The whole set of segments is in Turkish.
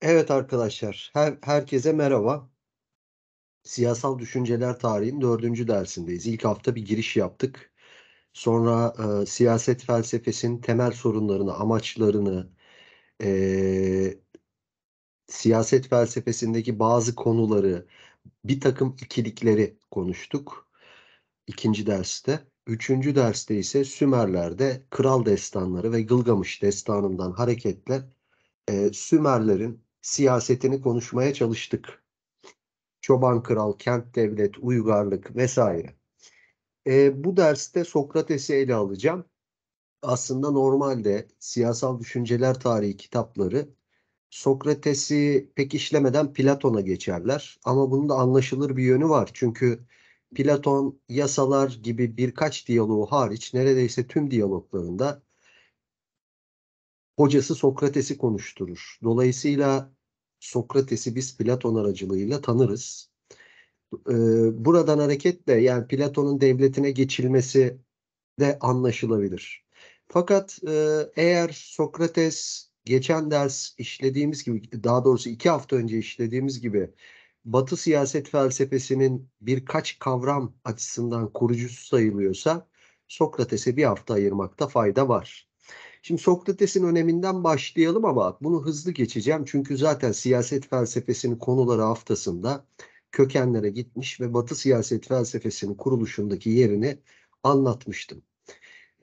Evet arkadaşlar, her, herkese merhaba. Siyasal Düşünceler Tarihi'nin dördüncü dersindeyiz. İlk hafta bir giriş yaptık. Sonra e, siyaset felsefesinin temel sorunlarını, amaçlarını, e, siyaset felsefesindeki bazı konuları, bir takım ikilikleri konuştuk ikinci derste. Üçüncü derste ise Sümerler'de kral destanları ve Gılgamış destanından hareketle e, Sümerlerin siyasetini konuşmaya çalıştık. Çoban kral, kent devlet, uygarlık vesaire. E, bu derste Sokrates'i ele alacağım. Aslında normalde siyasal düşünceler tarihi kitapları Sokrates'i pek işlemeden Platon'a geçerler. Ama bunun da anlaşılır bir yönü var. Çünkü Platon yasalar gibi birkaç diyaloğu hariç neredeyse tüm diyaloglarında hocası Sokrates'i konuşturur. Dolayısıyla Sokrates'i biz Platon aracılığıyla tanırız. Ee, buradan hareketle yani Platon'un devletine geçilmesi de anlaşılabilir. Fakat e, eğer Sokrates geçen ders işlediğimiz gibi daha doğrusu iki hafta önce işlediğimiz gibi Batı siyaset felsefesinin birkaç kavram açısından kurucusu sayılıyorsa Sokrates'e bir hafta ayırmakta fayda var. Şimdi Sokrates'in öneminden başlayalım ama bunu hızlı geçeceğim. Çünkü zaten siyaset felsefesinin konuları haftasında kökenlere gitmiş ve Batı siyaset felsefesinin kuruluşundaki yerini anlatmıştım.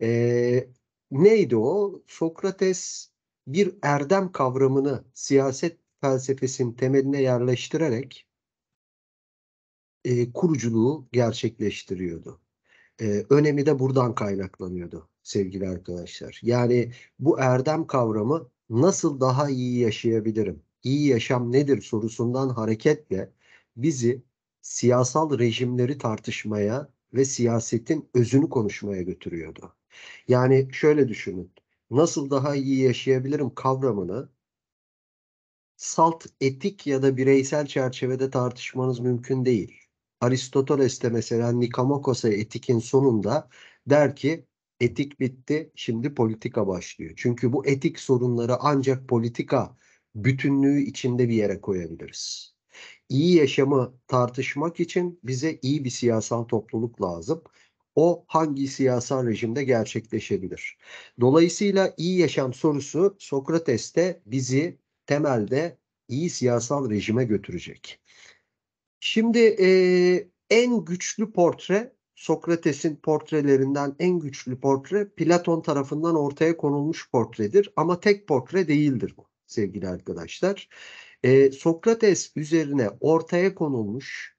Ee, neydi o? Sokrates bir erdem kavramını siyaset felsefesinin temeline yerleştirerek e, kuruculuğu gerçekleştiriyordu. E, önemi de buradan kaynaklanıyordu sevgili arkadaşlar. Yani bu erdem kavramı nasıl daha iyi yaşayabilirim? İyi yaşam nedir sorusundan hareketle bizi siyasal rejimleri tartışmaya ve siyasetin özünü konuşmaya götürüyordu. Yani şöyle düşünün. Nasıl daha iyi yaşayabilirim kavramını salt etik ya da bireysel çerçevede tartışmanız mümkün değil. Aristoteles de mesela Nikomakos'a etikin sonunda der ki Etik bitti, şimdi politika başlıyor. Çünkü bu etik sorunları ancak politika bütünlüğü içinde bir yere koyabiliriz. İyi yaşamı tartışmak için bize iyi bir siyasal topluluk lazım. O hangi siyasal rejimde gerçekleşebilir? Dolayısıyla iyi yaşam sorusu Sokrates'te bizi temelde iyi siyasal rejime götürecek. Şimdi e, en güçlü portre Sokrates'in portrelerinden en güçlü portre Platon tarafından ortaya konulmuş portredir. Ama tek portre değildir bu sevgili arkadaşlar. Ee, Sokrates üzerine ortaya konulmuş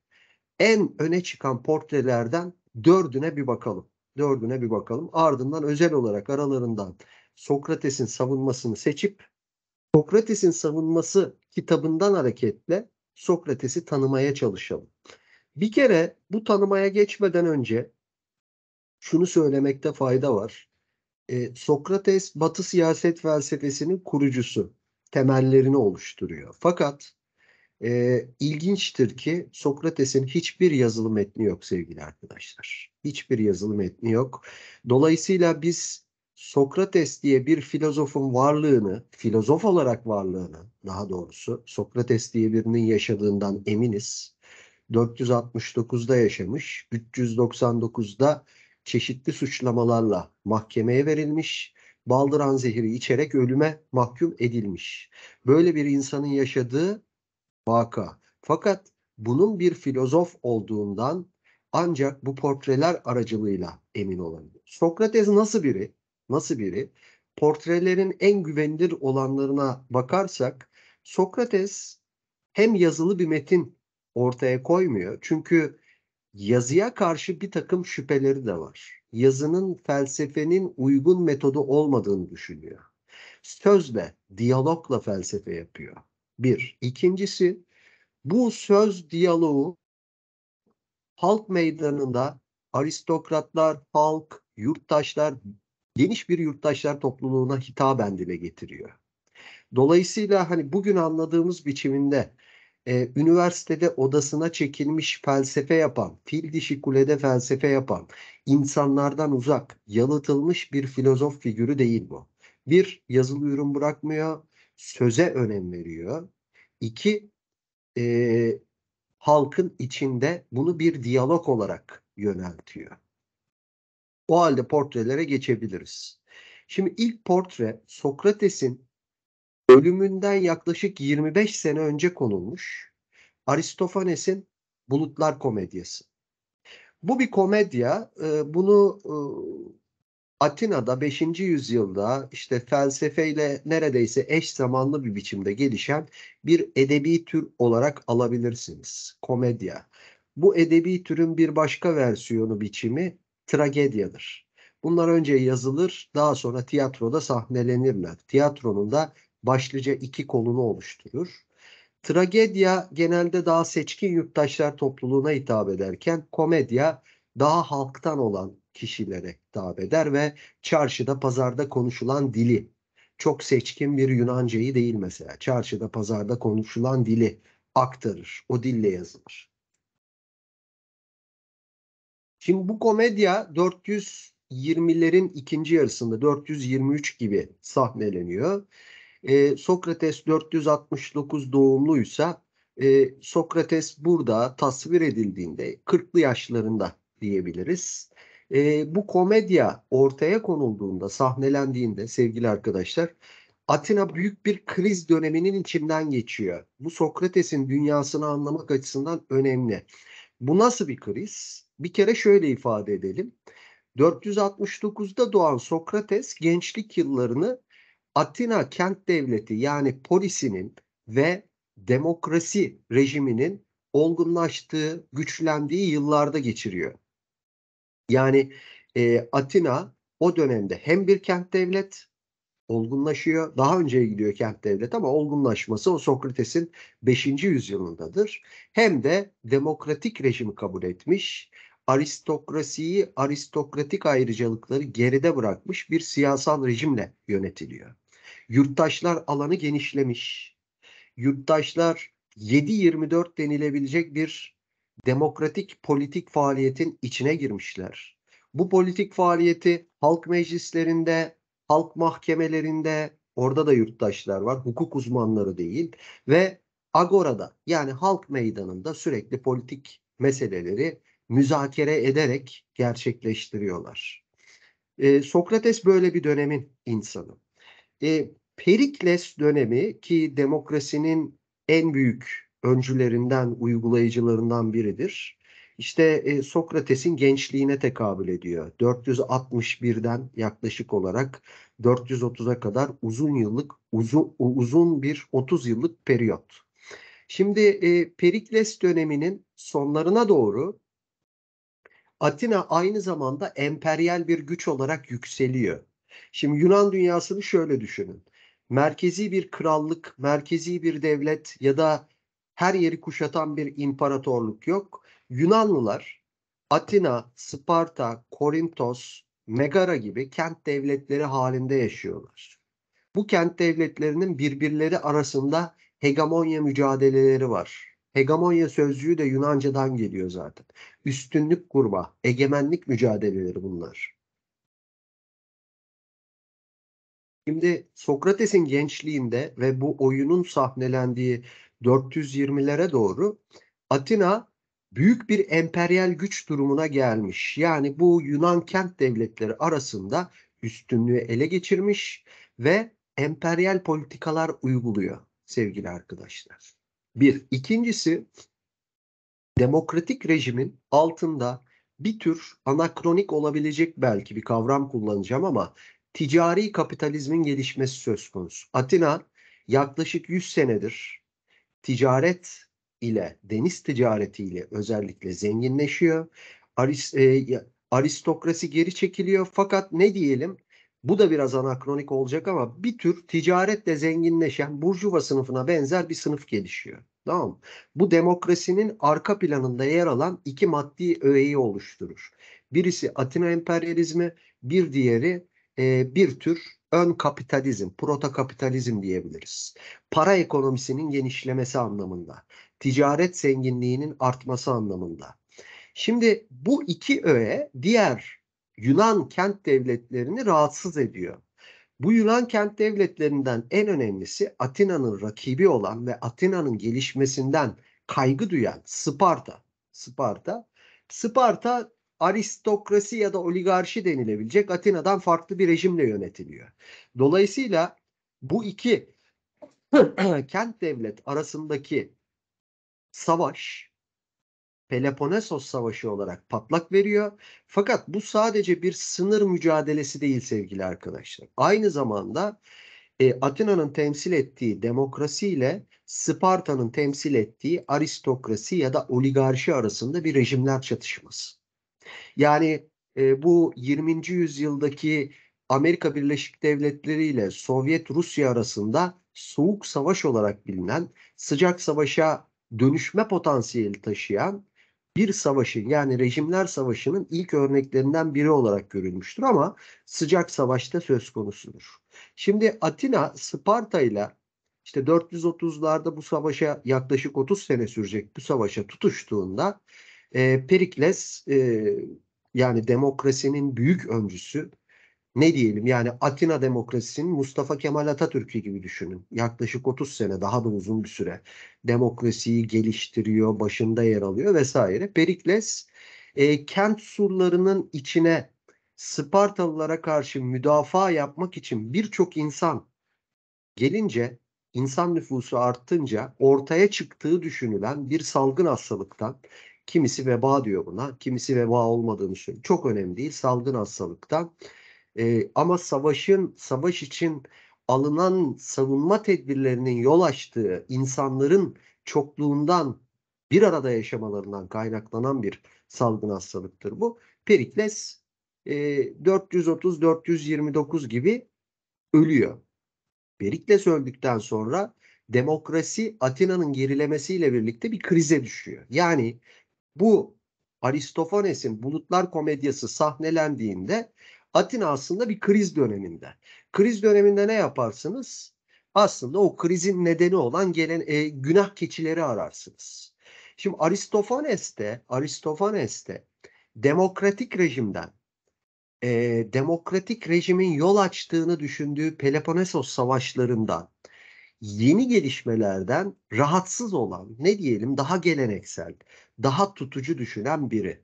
en öne çıkan portrelerden dördüne bir bakalım. Dördüne bir bakalım. Ardından özel olarak aralarından Sokrates'in savunmasını seçip Sokrates'in savunması kitabından hareketle Sokrates'i tanımaya çalışalım. Bir kere bu tanımaya geçmeden önce şunu söylemekte fayda var. E, Sokrates Batı siyaset felsefesinin kurucusu, temellerini oluşturuyor. Fakat e, ilginçtir ki Sokrates'in hiçbir yazılı metni yok sevgili arkadaşlar. Hiçbir yazılı metni yok. Dolayısıyla biz Sokrates diye bir filozofun varlığını, filozof olarak varlığını daha doğrusu Sokrates diye birinin yaşadığından eminiz. 469'da yaşamış, 399'da çeşitli suçlamalarla mahkemeye verilmiş, baldıran zehri içerek ölüme mahkum edilmiş. Böyle bir insanın yaşadığı vaka. Fakat bunun bir filozof olduğundan ancak bu portreler aracılığıyla emin olabilir. Sokrates nasıl biri? Nasıl biri? Portrelerin en güvenilir olanlarına bakarsak Sokrates hem yazılı bir metin ortaya koymuyor. Çünkü yazıya karşı bir takım şüpheleri de var. Yazının felsefenin uygun metodu olmadığını düşünüyor. Sözle, diyalogla felsefe yapıyor. Bir. İkincisi bu söz diyaloğu halk meydanında aristokratlar, halk, yurttaşlar, geniş bir yurttaşlar topluluğuna hitaben dile getiriyor. Dolayısıyla hani bugün anladığımız biçiminde e, üniversitede odasına çekilmiş felsefe yapan, fil dişi kulede felsefe yapan, insanlardan uzak, yalıtılmış bir filozof figürü değil bu. Bir, yazılı ürün bırakmıyor, söze önem veriyor. İki, e, halkın içinde bunu bir diyalog olarak yöneltiyor. O halde portrelere geçebiliriz. Şimdi ilk portre Sokrates'in ölümünden yaklaşık 25 sene önce konulmuş Aristofanes'in Bulutlar Komedyası. Bu bir komedya. Ee, bunu e, Atina'da 5. yüzyılda işte felsefeyle neredeyse eş zamanlı bir biçimde gelişen bir edebi tür olarak alabilirsiniz. Komedya. Bu edebi türün bir başka versiyonu biçimi tragedyadır. Bunlar önce yazılır, daha sonra tiyatroda sahnelenirler. Tiyatronun da başlıca iki konunu oluşturur. Tragedya genelde daha seçkin yurttaşlar topluluğuna hitap ederken komedya daha halktan olan kişilere hitap eder ve çarşıda pazarda konuşulan dili çok seçkin bir Yunancayı değil mesela çarşıda pazarda konuşulan dili aktarır. O dille yazılır. Şimdi bu komedya 420'lerin ikinci yarısında 423 gibi sahneleniyor e, Sokrates 469 doğumluysa e, Sokrates burada tasvir edildiğinde 40'lı yaşlarında diyebiliriz. E, bu komedya ortaya konulduğunda, sahnelendiğinde sevgili arkadaşlar Atina büyük bir kriz döneminin içinden geçiyor. Bu Sokrates'in dünyasını anlamak açısından önemli. Bu nasıl bir kriz? Bir kere şöyle ifade edelim. 469'da doğan Sokrates gençlik yıllarını Atina kent devleti yani polisinin ve demokrasi rejiminin olgunlaştığı, güçlendiği yıllarda geçiriyor. Yani e, Atina o dönemde hem bir kent devlet olgunlaşıyor. Daha önce gidiyor kent devlet ama olgunlaşması o Sokrates'in 5. yüzyılındadır. Hem de demokratik rejimi kabul etmiş, aristokrasiyi, aristokratik ayrıcalıkları geride bırakmış bir siyasal rejimle yönetiliyor. Yurttaşlar alanı genişlemiş. Yurttaşlar 7-24 denilebilecek bir demokratik politik faaliyetin içine girmişler. Bu politik faaliyeti halk meclislerinde, halk mahkemelerinde, orada da yurttaşlar var, hukuk uzmanları değil ve agorada yani halk meydanında sürekli politik meseleleri müzakere ederek gerçekleştiriyorlar. Ee, Sokrates böyle bir dönemin insanı e, Perikles dönemi ki demokrasinin en büyük öncülerinden, uygulayıcılarından biridir. İşte e, Sokrates'in gençliğine tekabül ediyor. 461'den yaklaşık olarak 430'a kadar uzun yıllık uzun uzun bir 30 yıllık periyot. Şimdi e, Perikles döneminin sonlarına doğru Atina aynı zamanda emperyal bir güç olarak yükseliyor. Şimdi Yunan dünyasını şöyle düşünün. Merkezi bir krallık, merkezi bir devlet ya da her yeri kuşatan bir imparatorluk yok. Yunanlılar Atina, Sparta, Korintos, Megara gibi kent devletleri halinde yaşıyorlar. Bu kent devletlerinin birbirleri arasında hegemonya mücadeleleri var. Hegemonya sözcüğü de Yunanca'dan geliyor zaten. Üstünlük kurma, egemenlik mücadeleleri bunlar. Şimdi Sokrates'in gençliğinde ve bu oyunun sahnelendiği 420'lere doğru Atina büyük bir emperyal güç durumuna gelmiş. Yani bu Yunan kent devletleri arasında üstünlüğü ele geçirmiş ve emperyal politikalar uyguluyor sevgili arkadaşlar. Bir. ikincisi demokratik rejimin altında bir tür anakronik olabilecek belki bir kavram kullanacağım ama ticari kapitalizmin gelişmesi söz konusu. Atina yaklaşık 100 senedir ticaret ile deniz ticareti ile özellikle zenginleşiyor. Aris, e, aristokrasi geri çekiliyor fakat ne diyelim bu da biraz anakronik olacak ama bir tür ticaretle zenginleşen burjuva sınıfına benzer bir sınıf gelişiyor. Tamam Bu demokrasinin arka planında yer alan iki maddi öğeyi oluşturur. Birisi Atina emperyalizmi, bir diğeri e, bir tür ön kapitalizm, proto kapitalizm diyebiliriz. Para ekonomisinin genişlemesi anlamında, ticaret zenginliğinin artması anlamında. Şimdi bu iki öğe diğer Yunan kent devletlerini rahatsız ediyor. Bu Yunan kent devletlerinden en önemlisi Atina'nın rakibi olan ve Atina'nın gelişmesinden kaygı duyan Sparta. Sparta Sparta aristokrasi ya da oligarşi denilebilecek Atina'dan farklı bir rejimle yönetiliyor. Dolayısıyla bu iki kent devlet arasındaki savaş Peloponnesos Savaşı olarak patlak veriyor. Fakat bu sadece bir sınır mücadelesi değil sevgili arkadaşlar. Aynı zamanda e, Atina'nın temsil ettiği demokrasi ile Sparta'nın temsil ettiği aristokrasi ya da oligarşi arasında bir rejimler çatışması. Yani e, bu 20. yüzyıldaki Amerika Birleşik Devletleri ile Sovyet Rusya arasında soğuk savaş olarak bilinen, sıcak savaşa dönüşme potansiyeli taşıyan bir savaşın yani rejimler savaşının ilk örneklerinden biri olarak görülmüştür ama sıcak savaşta söz konusudur. Şimdi Atina Sparta ile işte 430'larda bu savaşa yaklaşık 30 sene sürecek bu savaşa tutuştuğunda e, Perikles e, yani demokrasinin büyük öncüsü ne diyelim yani Atina demokrasisinin Mustafa Kemal Atatürk'ü gibi düşünün. Yaklaşık 30 sene daha da uzun bir süre demokrasiyi geliştiriyor, başında yer alıyor vesaire. Perikles e, kent surlarının içine Spartalılara karşı müdafaa yapmak için birçok insan gelince insan nüfusu artınca ortaya çıktığı düşünülen bir salgın hastalıktan Kimisi veba diyor buna, kimisi veba olmadığını söylüyor. Çok önemli değil salgın hastalıktan. E, ee, ama savaşın, savaş için alınan savunma tedbirlerinin yol açtığı insanların çokluğundan bir arada yaşamalarından kaynaklanan bir salgın hastalıktır bu. Perikles e, 430-429 gibi ölüyor. Perikles öldükten sonra demokrasi Atina'nın gerilemesiyle birlikte bir krize düşüyor. Yani bu Aristofanes'in Bulutlar Komedyası sahnelendiğinde Atina aslında bir kriz döneminde. Kriz döneminde ne yaparsınız? Aslında o krizin nedeni olan gelen e, günah keçileri ararsınız. Şimdi Aristofanes'te Aristofanes'te demokratik rejimden e, demokratik rejimin yol açtığını düşündüğü Peloponnesos savaşlarından yeni gelişmelerden rahatsız olan, ne diyelim daha geleneksel, daha tutucu düşünen biri.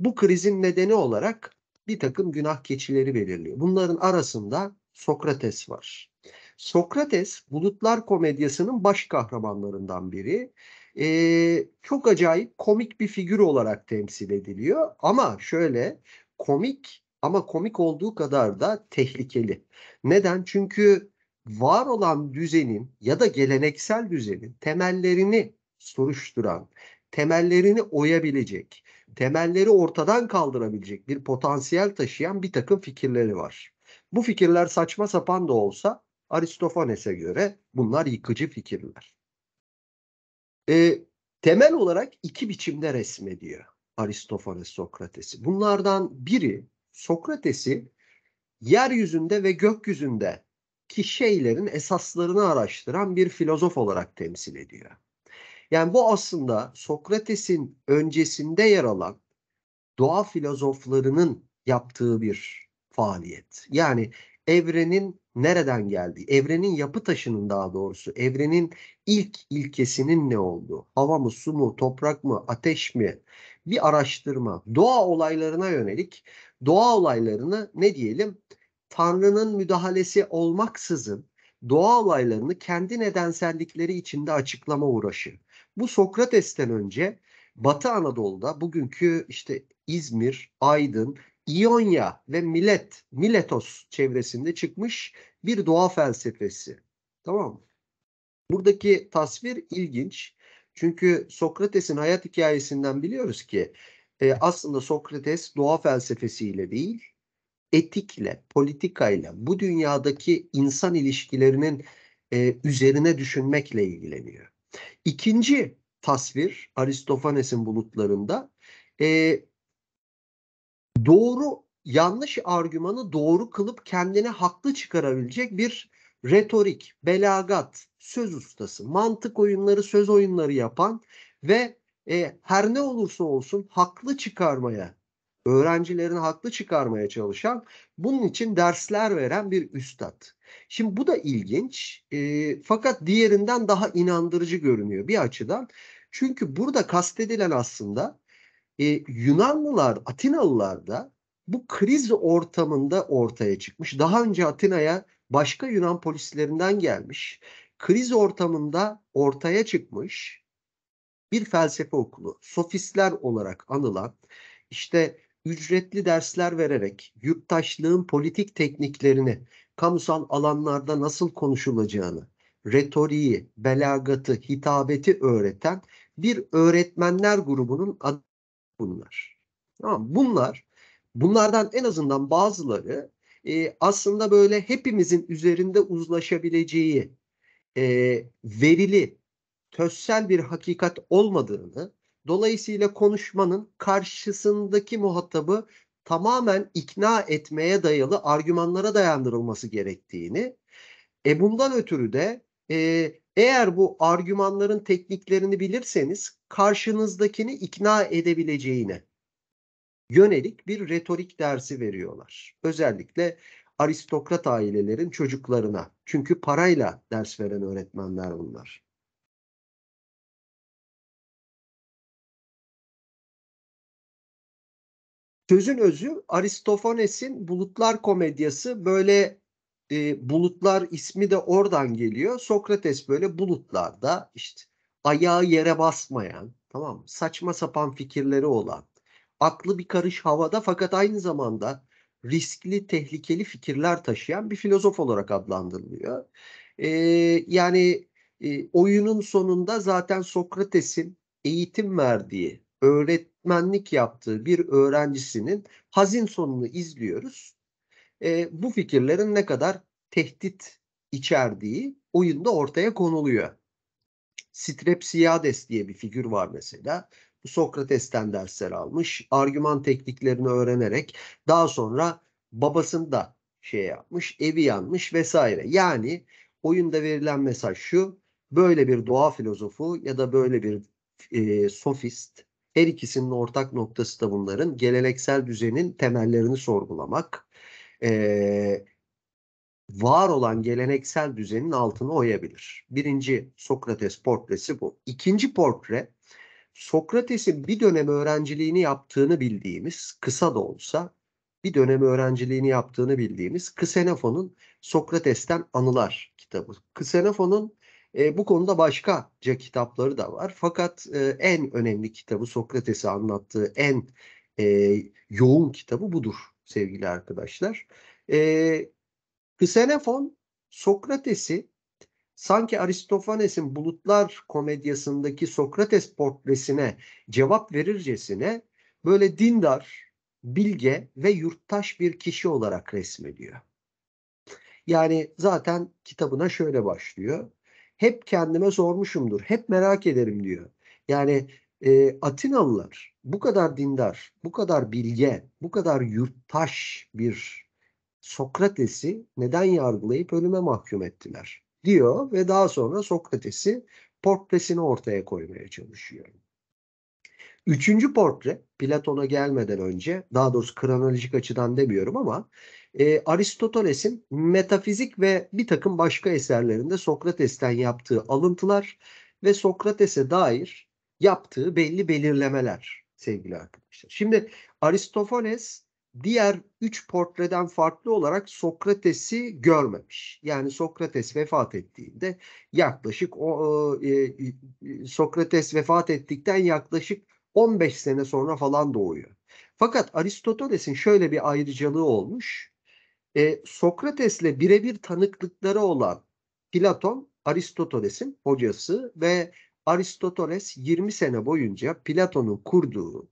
Bu krizin nedeni olarak bir takım günah keçileri belirliyor. Bunların arasında Sokrates var. Sokrates Bulutlar Komedyası'nın baş kahramanlarından biri. Ee, çok acayip komik bir figür olarak temsil ediliyor ama şöyle komik ama komik olduğu kadar da tehlikeli. Neden? Çünkü var olan düzenin ya da geleneksel düzenin temellerini soruşturan, temellerini oyabilecek, temelleri ortadan kaldırabilecek bir potansiyel taşıyan bir takım fikirleri var. Bu fikirler saçma sapan da olsa Aristofanes'e göre bunlar yıkıcı fikirler. E, temel olarak iki biçimde resmediyor Aristofanes Sokrates'i. Bunlardan biri Sokrates'i yeryüzünde ve gökyüzünde ki şeylerin esaslarını araştıran bir filozof olarak temsil ediyor. Yani bu aslında Sokrates'in öncesinde yer alan doğa filozoflarının yaptığı bir faaliyet. Yani evrenin nereden geldiği, evrenin yapı taşının daha doğrusu, evrenin ilk ilkesinin ne olduğu, hava mı, su mu, toprak mı, ateş mi bir araştırma, doğa olaylarına yönelik doğa olaylarını ne diyelim Tanrı'nın müdahalesi olmaksızın doğa olaylarını kendi nedensellikleri içinde açıklama uğraşı. Bu Sokrates'ten önce Batı Anadolu'da bugünkü işte İzmir, Aydın, İonya ve Milet, Miletos çevresinde çıkmış bir doğa felsefesi. Tamam mı? Buradaki tasvir ilginç. Çünkü Sokrates'in hayat hikayesinden biliyoruz ki e, aslında Sokrates doğa felsefesiyle değil, etikle, politikayla, bu dünyadaki insan ilişkilerinin e, üzerine düşünmekle ilgileniyor. İkinci tasvir Aristofanes'in bulutlarında e, doğru yanlış argümanı doğru kılıp kendine haklı çıkarabilecek bir retorik, belagat, söz ustası, mantık oyunları, söz oyunları yapan ve e, her ne olursa olsun haklı çıkarmaya öğrencilerin haklı çıkarmaya çalışan, bunun için dersler veren bir üstad. Şimdi bu da ilginç e, fakat diğerinden daha inandırıcı görünüyor bir açıdan. Çünkü burada kastedilen aslında e, Yunanlılar, Atinalılar da bu kriz ortamında ortaya çıkmış. Daha önce Atina'ya başka Yunan polislerinden gelmiş. Kriz ortamında ortaya çıkmış bir felsefe okulu, sofistler olarak anılan işte ücretli dersler vererek yurttaşlığın politik tekniklerini kamusal alanlarda nasıl konuşulacağını, retoriği, belagatı, hitabeti öğreten bir öğretmenler grubunun adı bunlar. Tamam, bunlar, bunlardan en azından bazıları e, aslında böyle hepimizin üzerinde uzlaşabileceği, e, verili, tözsel bir hakikat olmadığını Dolayısıyla konuşmanın karşısındaki muhatabı tamamen ikna etmeye dayalı argümanlara dayandırılması gerektiğini, e bundan ötürü de e, eğer bu argümanların tekniklerini bilirseniz karşınızdakini ikna edebileceğine yönelik bir retorik dersi veriyorlar. Özellikle aristokrat ailelerin çocuklarına. Çünkü parayla ders veren öğretmenler bunlar. sözün özü Aristofanes'in Bulutlar Komedyası böyle e, bulutlar ismi de oradan geliyor. Sokrates böyle bulutlarda işte ayağı yere basmayan, tamam mı? Saçma sapan fikirleri olan, aklı bir karış havada fakat aynı zamanda riskli, tehlikeli fikirler taşıyan bir filozof olarak adlandırılıyor. E, yani e, oyunun sonunda zaten Sokrates'in eğitim verdiği öğretmenlik yaptığı bir öğrencisinin hazin sonunu izliyoruz. E, bu fikirlerin ne kadar tehdit içerdiği oyunda ortaya konuluyor. Strepsiades diye bir figür var mesela. Bu Sokrates'ten dersler almış. Argüman tekniklerini öğrenerek daha sonra babasını da şey yapmış, evi yanmış vesaire. Yani oyunda verilen mesaj şu. Böyle bir doğa filozofu ya da böyle bir e, sofist her ikisinin ortak noktası da bunların geleneksel düzenin temellerini sorgulamak. Ee, var olan geleneksel düzenin altını oyabilir. Birinci Sokrates portresi bu. İkinci portre Sokrates'in bir dönem öğrenciliğini yaptığını bildiğimiz kısa da olsa bir dönem öğrenciliğini yaptığını bildiğimiz Ksenofon'un Sokrates'ten Anılar kitabı. Ksenofon'un e, bu konuda başkaca kitapları da var. Fakat e, en önemli kitabı Sokrates'i anlattığı en e, yoğun kitabı budur sevgili arkadaşlar. E, Ksenofon Sokrates'i sanki Aristofanes'in Bulutlar komedyasındaki Sokrates portresine cevap verircesine böyle dindar, bilge ve yurttaş bir kişi olarak resmediyor. Yani zaten kitabına şöyle başlıyor hep kendime sormuşumdur. Hep merak ederim diyor. Yani e, Atinalılar bu kadar dindar, bu kadar bilge, bu kadar yurttaş bir Sokrates'i neden yargılayıp ölüme mahkum ettiler diyor ve daha sonra Sokrates'i portresini ortaya koymaya çalışıyor. Üçüncü portre Platon'a gelmeden önce daha doğrusu kronolojik açıdan demiyorum ama e, Aristoteles'in metafizik ve bir takım başka eserlerinde Sokrates'ten yaptığı alıntılar ve Sokrates'e dair yaptığı belli belirlemeler sevgili arkadaşlar. Şimdi Aristofanes diğer üç portreden farklı olarak Sokrates'i görmemiş. Yani Sokrates vefat ettiğinde yaklaşık o e, e Sokrates vefat ettikten yaklaşık 15 sene sonra falan doğuyor. Fakat Aristoteles'in şöyle bir ayrıcalığı olmuş e, Sokrates'le birebir tanıklıkları olan Platon Aristoteles'in hocası ve Aristoteles 20 sene boyunca Platon'un kurduğu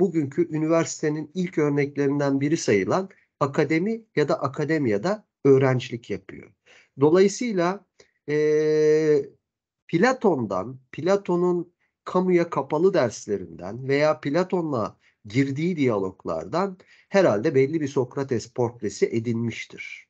bugünkü üniversitenin ilk örneklerinden biri sayılan akademi ya da akademiyada öğrencilik yapıyor. Dolayısıyla e, Platon'dan, Platon'un kamuya kapalı derslerinden veya Platon'la girdiği diyaloglardan herhalde belli bir Sokrates portresi edinmiştir.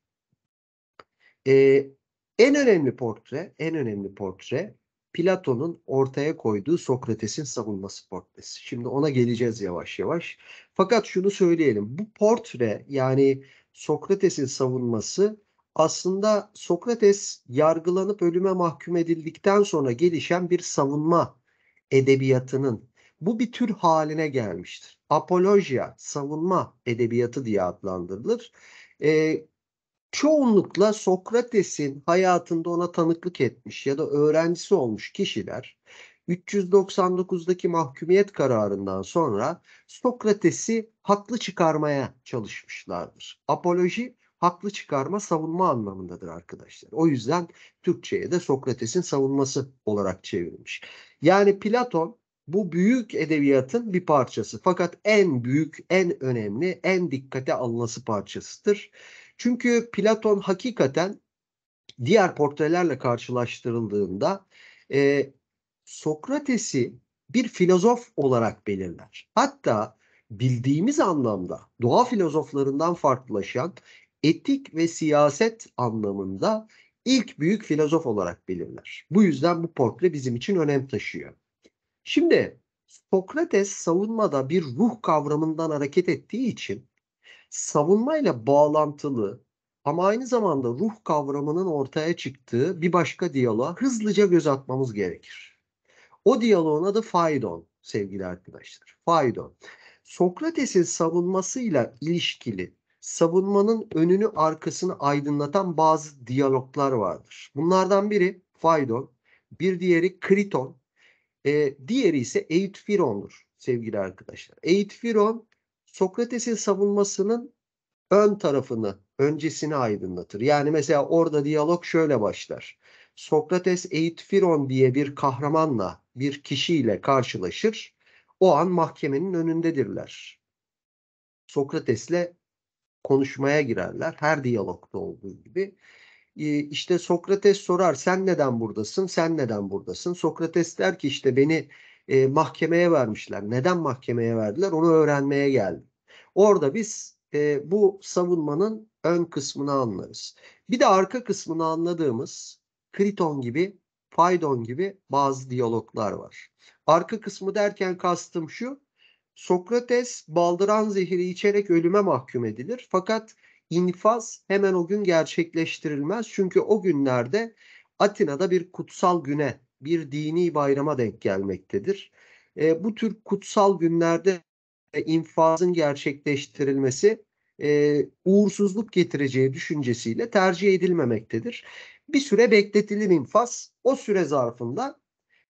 Ee, en önemli portre, en önemli portre Platon'un ortaya koyduğu Sokrates'in savunması portresi. Şimdi ona geleceğiz yavaş yavaş. Fakat şunu söyleyelim. Bu portre yani Sokrates'in savunması aslında Sokrates yargılanıp ölüme mahkum edildikten sonra gelişen bir savunma edebiyatının bu bir tür haline gelmiştir apolojya, savunma edebiyatı diye adlandırılır. E, çoğunlukla Sokrates'in hayatında ona tanıklık etmiş ya da öğrencisi olmuş kişiler 399'daki mahkumiyet kararından sonra Sokrates'i haklı çıkarmaya çalışmışlardır. Apoloji haklı çıkarma, savunma anlamındadır arkadaşlar. O yüzden Türkçe'ye de Sokrates'in savunması olarak çevrilmiş. Yani Platon bu büyük edebiyatın bir parçası. Fakat en büyük, en önemli, en dikkate alınası parçasıdır. Çünkü Platon hakikaten diğer portrelerle karşılaştırıldığında e, Sokrates'i bir filozof olarak belirler. Hatta bildiğimiz anlamda doğa filozoflarından farklılaşan etik ve siyaset anlamında ilk büyük filozof olarak belirler. Bu yüzden bu portre bizim için önem taşıyor. Şimdi Sokrates savunmada bir ruh kavramından hareket ettiği için savunmayla bağlantılı ama aynı zamanda ruh kavramının ortaya çıktığı bir başka diyaloğa hızlıca göz atmamız gerekir. O diyaloğun adı Faidon sevgili arkadaşlar. Faidon. Sokrates'in savunmasıyla ilişkili savunmanın önünü arkasını aydınlatan bazı diyaloglar vardır. Bunlardan biri Faidon, bir diğeri Kriton, e, diğeri ise Eutfiron'dur sevgili arkadaşlar. Eutfiron Sokrates'in savunmasının ön tarafını, öncesini aydınlatır. Yani mesela orada diyalog şöyle başlar. Sokrates Eutfiron diye bir kahramanla, bir kişiyle karşılaşır. O an mahkemenin önündedirler. Sokrates'le konuşmaya girerler. Her diyalogda olduğu gibi işte Sokrates sorar sen neden buradasın sen neden buradasın Sokrates der ki işte beni e, mahkemeye vermişler neden mahkemeye verdiler onu öğrenmeye geldim orada biz e, bu savunmanın ön kısmını anlarız bir de arka kısmını anladığımız Kriton gibi Faydon gibi bazı diyaloglar var arka kısmı derken kastım şu Sokrates baldıran zehri içerek ölüme mahkum edilir fakat infaz hemen o gün gerçekleştirilmez. Çünkü o günlerde Atina'da bir kutsal güne, bir dini bayrama denk gelmektedir. E, bu tür kutsal günlerde e, infazın gerçekleştirilmesi e, uğursuzluk getireceği düşüncesiyle tercih edilmemektedir. Bir süre bekletilir infaz. O süre zarfında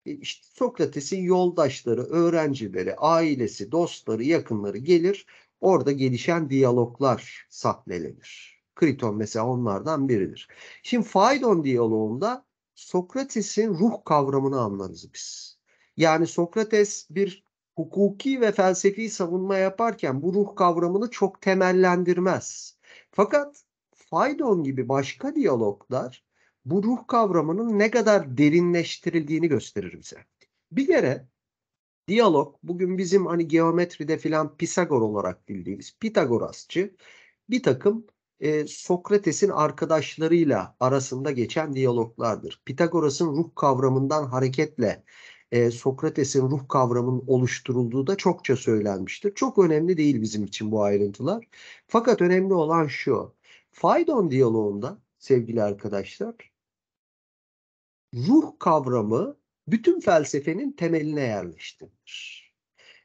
e, işte Sokrates'in yoldaşları, öğrencileri, ailesi, dostları, yakınları gelir Orada gelişen diyaloglar sahnelenir. Kriton mesela onlardan biridir. Şimdi Faidon diyaloğunda Sokrates'in ruh kavramını anlarız biz. Yani Sokrates bir hukuki ve felsefi savunma yaparken bu ruh kavramını çok temellendirmez. Fakat Faidon gibi başka diyaloglar bu ruh kavramının ne kadar derinleştirildiğini gösterir bize. Bir kere Diyalog bugün bizim hani geometride filan Pisagor olarak bildiğimiz Pitagorasçı bir takım e, Sokrates'in arkadaşlarıyla arasında geçen diyaloglardır. Pitagoras'ın ruh kavramından hareketle e, Sokrates'in ruh kavramının oluşturulduğu da çokça söylenmiştir. Çok önemli değil bizim için bu ayrıntılar. Fakat önemli olan şu. Faydon diyaloğunda sevgili arkadaşlar ruh kavramı bütün felsefenin temeline yerleştirilir.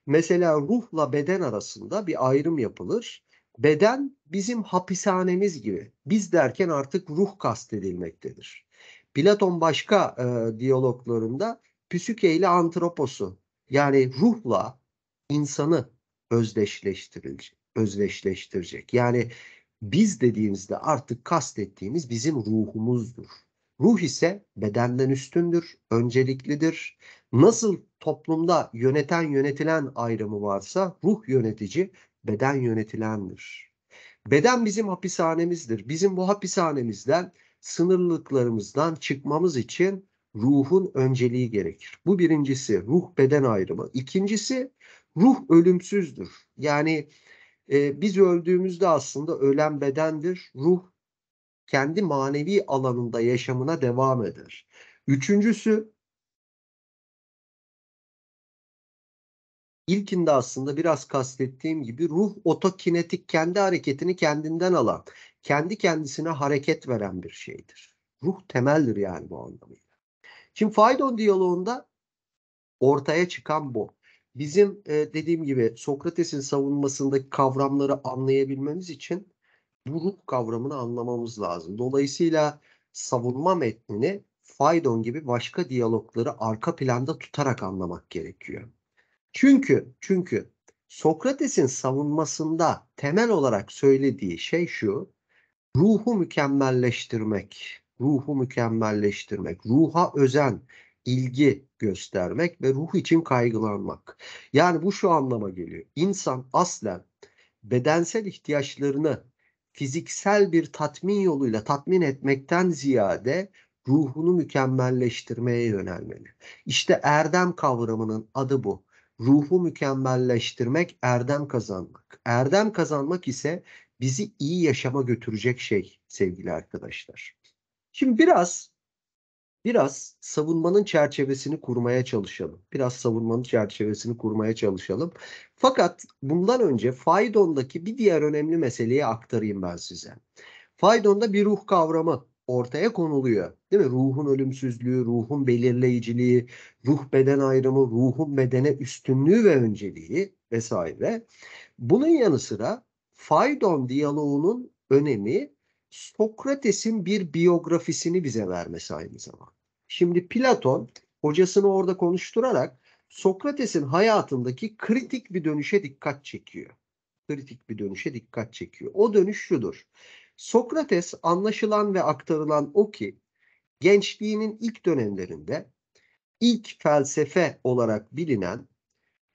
Mesela ruhla beden arasında bir ayrım yapılır. Beden bizim hapishanemiz gibi. Biz derken artık ruh kastedilmektedir. Platon başka e, diyaloglarında psüke ile antroposu yani ruhla insanı özdeşleştirilecek, özdeşleştirecek. Yani biz dediğimizde artık kastettiğimiz bizim ruhumuzdur. Ruh ise bedenden üstündür, önceliklidir. Nasıl toplumda yöneten yönetilen ayrımı varsa ruh yönetici, beden yönetilendir. Beden bizim hapishanemizdir. Bizim bu hapishanemizden, sınırlılıklarımızdan çıkmamız için ruhun önceliği gerekir. Bu birincisi ruh beden ayrımı. İkincisi ruh ölümsüzdür. Yani e, biz öldüğümüzde aslında ölen bedendir. Ruh kendi manevi alanında yaşamına devam eder. Üçüncüsü ilkinde aslında biraz kastettiğim gibi ruh otokinetik kendi hareketini kendinden alan, kendi kendisine hareket veren bir şeydir. Ruh temeldir yani bu anlamıyla. Şimdi Faydon diyaloğunda ortaya çıkan bu. Bizim e, dediğim gibi Sokrates'in savunmasındaki kavramları anlayabilmemiz için bu ruh kavramını anlamamız lazım. Dolayısıyla savunma metnini Faydon gibi başka diyalogları arka planda tutarak anlamak gerekiyor. Çünkü çünkü Sokrates'in savunmasında temel olarak söylediği şey şu. Ruhu mükemmelleştirmek, ruhu mükemmelleştirmek, ruha özen, ilgi göstermek ve ruh için kaygılanmak. Yani bu şu anlama geliyor. İnsan aslen bedensel ihtiyaçlarını fiziksel bir tatmin yoluyla tatmin etmekten ziyade ruhunu mükemmelleştirmeye yönelmeli. İşte erdem kavramının adı bu. Ruhu mükemmelleştirmek, erdem kazanmak. Erdem kazanmak ise bizi iyi yaşama götürecek şey sevgili arkadaşlar. Şimdi biraz biraz savunmanın çerçevesini kurmaya çalışalım. Biraz savunmanın çerçevesini kurmaya çalışalım. Fakat bundan önce Faydon'daki bir diğer önemli meseleyi aktarayım ben size. Faydon'da bir ruh kavramı ortaya konuluyor. Değil mi? Ruhun ölümsüzlüğü, ruhun belirleyiciliği, ruh beden ayrımı, ruhun bedene üstünlüğü ve önceliği vesaire. Bunun yanı sıra Faydon diyaloğunun önemi Sokrates'in bir biyografisini bize vermesi aynı zamanda. Şimdi Platon hocasını orada konuşturarak Sokrates'in hayatındaki kritik bir dönüşe dikkat çekiyor. Kritik bir dönüşe dikkat çekiyor. O dönüş şudur. Sokrates anlaşılan ve aktarılan o ki gençliğinin ilk dönemlerinde ilk felsefe olarak bilinen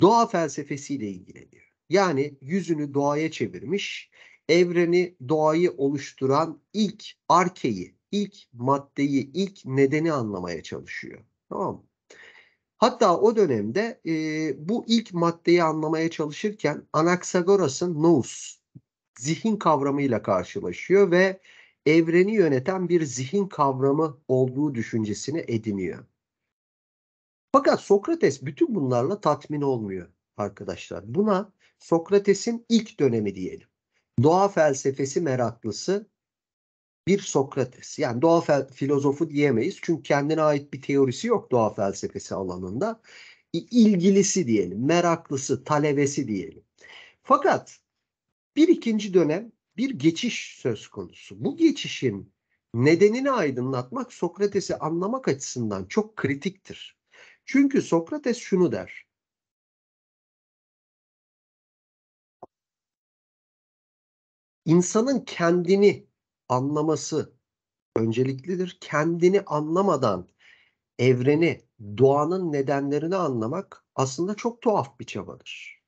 doğa felsefesiyle ilgileniyor. Yani yüzünü doğaya çevirmiş, evreni, doğayı oluşturan ilk arkeyi, ilk maddeyi, ilk nedeni anlamaya çalışıyor. Tamam mı? Hatta o dönemde e, bu ilk maddeyi anlamaya çalışırken Anaxagoras'ın nous, zihin kavramıyla karşılaşıyor ve evreni yöneten bir zihin kavramı olduğu düşüncesini ediniyor. Fakat Sokrates bütün bunlarla tatmin olmuyor arkadaşlar. Buna Sokrates'in ilk dönemi diyelim doğa felsefesi meraklısı bir Sokrates. Yani doğa filozofu diyemeyiz çünkü kendine ait bir teorisi yok doğa felsefesi alanında. İlgilisi diyelim, meraklısı, talebesi diyelim. Fakat bir ikinci dönem bir geçiş söz konusu. Bu geçişin nedenini aydınlatmak Sokrates'i anlamak açısından çok kritiktir. Çünkü Sokrates şunu der. insanın kendini anlaması önceliklidir. Kendini anlamadan evreni, doğanın nedenlerini anlamak aslında çok tuhaf bir çabadır.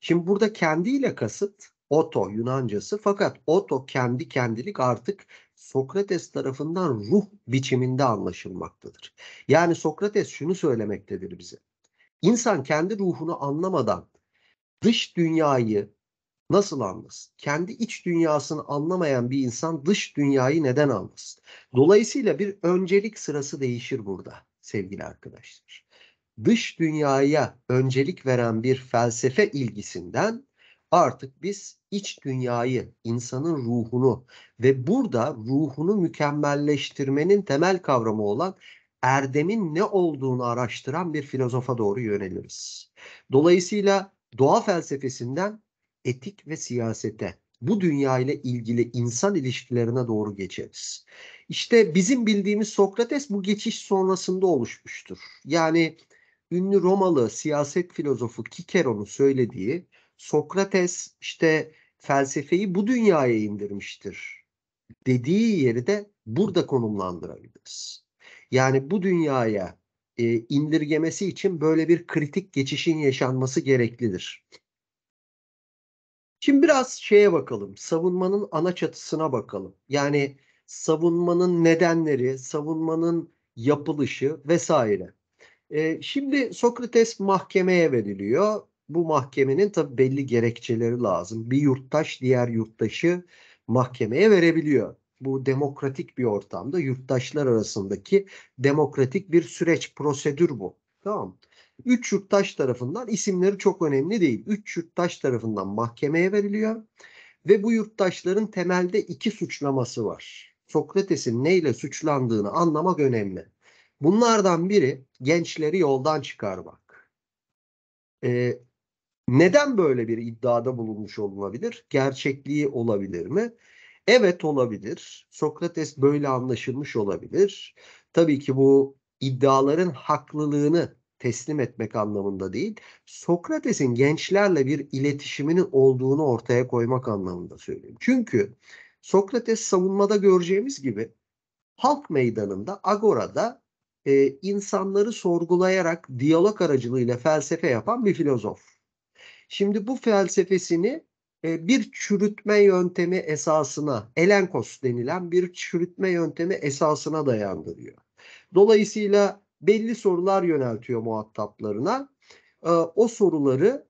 Şimdi burada kendiyle kasıt oto Yunancası fakat oto kendi kendilik artık Sokrates tarafından ruh biçiminde anlaşılmaktadır. Yani Sokrates şunu söylemektedir bize. İnsan kendi ruhunu anlamadan dış dünyayı Nasıl anlasın? Kendi iç dünyasını anlamayan bir insan dış dünyayı neden anlasın? Dolayısıyla bir öncelik sırası değişir burada sevgili arkadaşlar. Dış dünyaya öncelik veren bir felsefe ilgisinden artık biz iç dünyayı, insanın ruhunu ve burada ruhunu mükemmelleştirmenin temel kavramı olan erdemin ne olduğunu araştıran bir filozofa doğru yöneliriz. Dolayısıyla doğa felsefesinden etik ve siyasete, bu dünya ile ilgili insan ilişkilerine doğru geçeriz. İşte bizim bildiğimiz Sokrates bu geçiş sonrasında oluşmuştur. Yani ünlü Romalı siyaset filozofu Kikeron'un söylediği Sokrates işte felsefeyi bu dünyaya indirmiştir dediği yeri de burada konumlandırabiliriz. Yani bu dünyaya e, indirgemesi için böyle bir kritik geçişin yaşanması gereklidir. Şimdi biraz şeye bakalım. Savunmanın ana çatısına bakalım. Yani savunmanın nedenleri, savunmanın yapılışı vesaire. E, şimdi Sokrates mahkemeye veriliyor. Bu mahkemenin tabii belli gerekçeleri lazım. Bir yurttaş diğer yurttaşı mahkemeye verebiliyor. Bu demokratik bir ortamda yurttaşlar arasındaki demokratik bir süreç, prosedür bu. Tamam Üç yurttaş tarafından isimleri çok önemli değil. Üç yurttaş tarafından mahkemeye veriliyor ve bu yurttaşların temelde iki suçlaması var. Sokrates'in neyle suçlandığını anlamak önemli. Bunlardan biri gençleri yoldan çıkarmak. Ee, neden böyle bir iddiada bulunmuş olunabilir? Gerçekliği olabilir mi? Evet olabilir. Sokrates böyle anlaşılmış olabilir. Tabii ki bu iddiaların haklılığını teslim etmek anlamında değil, Sokrates'in gençlerle bir iletişiminin olduğunu ortaya koymak anlamında söylüyorum. Çünkü Sokrates savunmada göreceğimiz gibi halk meydanında, agorada e, insanları sorgulayarak diyalog aracılığıyla felsefe yapan bir filozof. Şimdi bu felsefesini e, bir çürütme yöntemi esasına, elenkos denilen bir çürütme yöntemi esasına dayandırıyor. Dolayısıyla belli sorular yöneltiyor muhataplarına. E, o soruları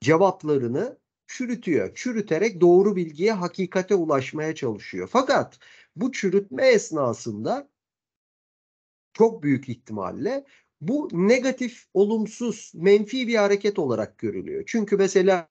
cevaplarını çürütüyor. Çürüterek doğru bilgiye, hakikate ulaşmaya çalışıyor. Fakat bu çürütme esnasında çok büyük ihtimalle bu negatif, olumsuz, menfi bir hareket olarak görülüyor. Çünkü mesela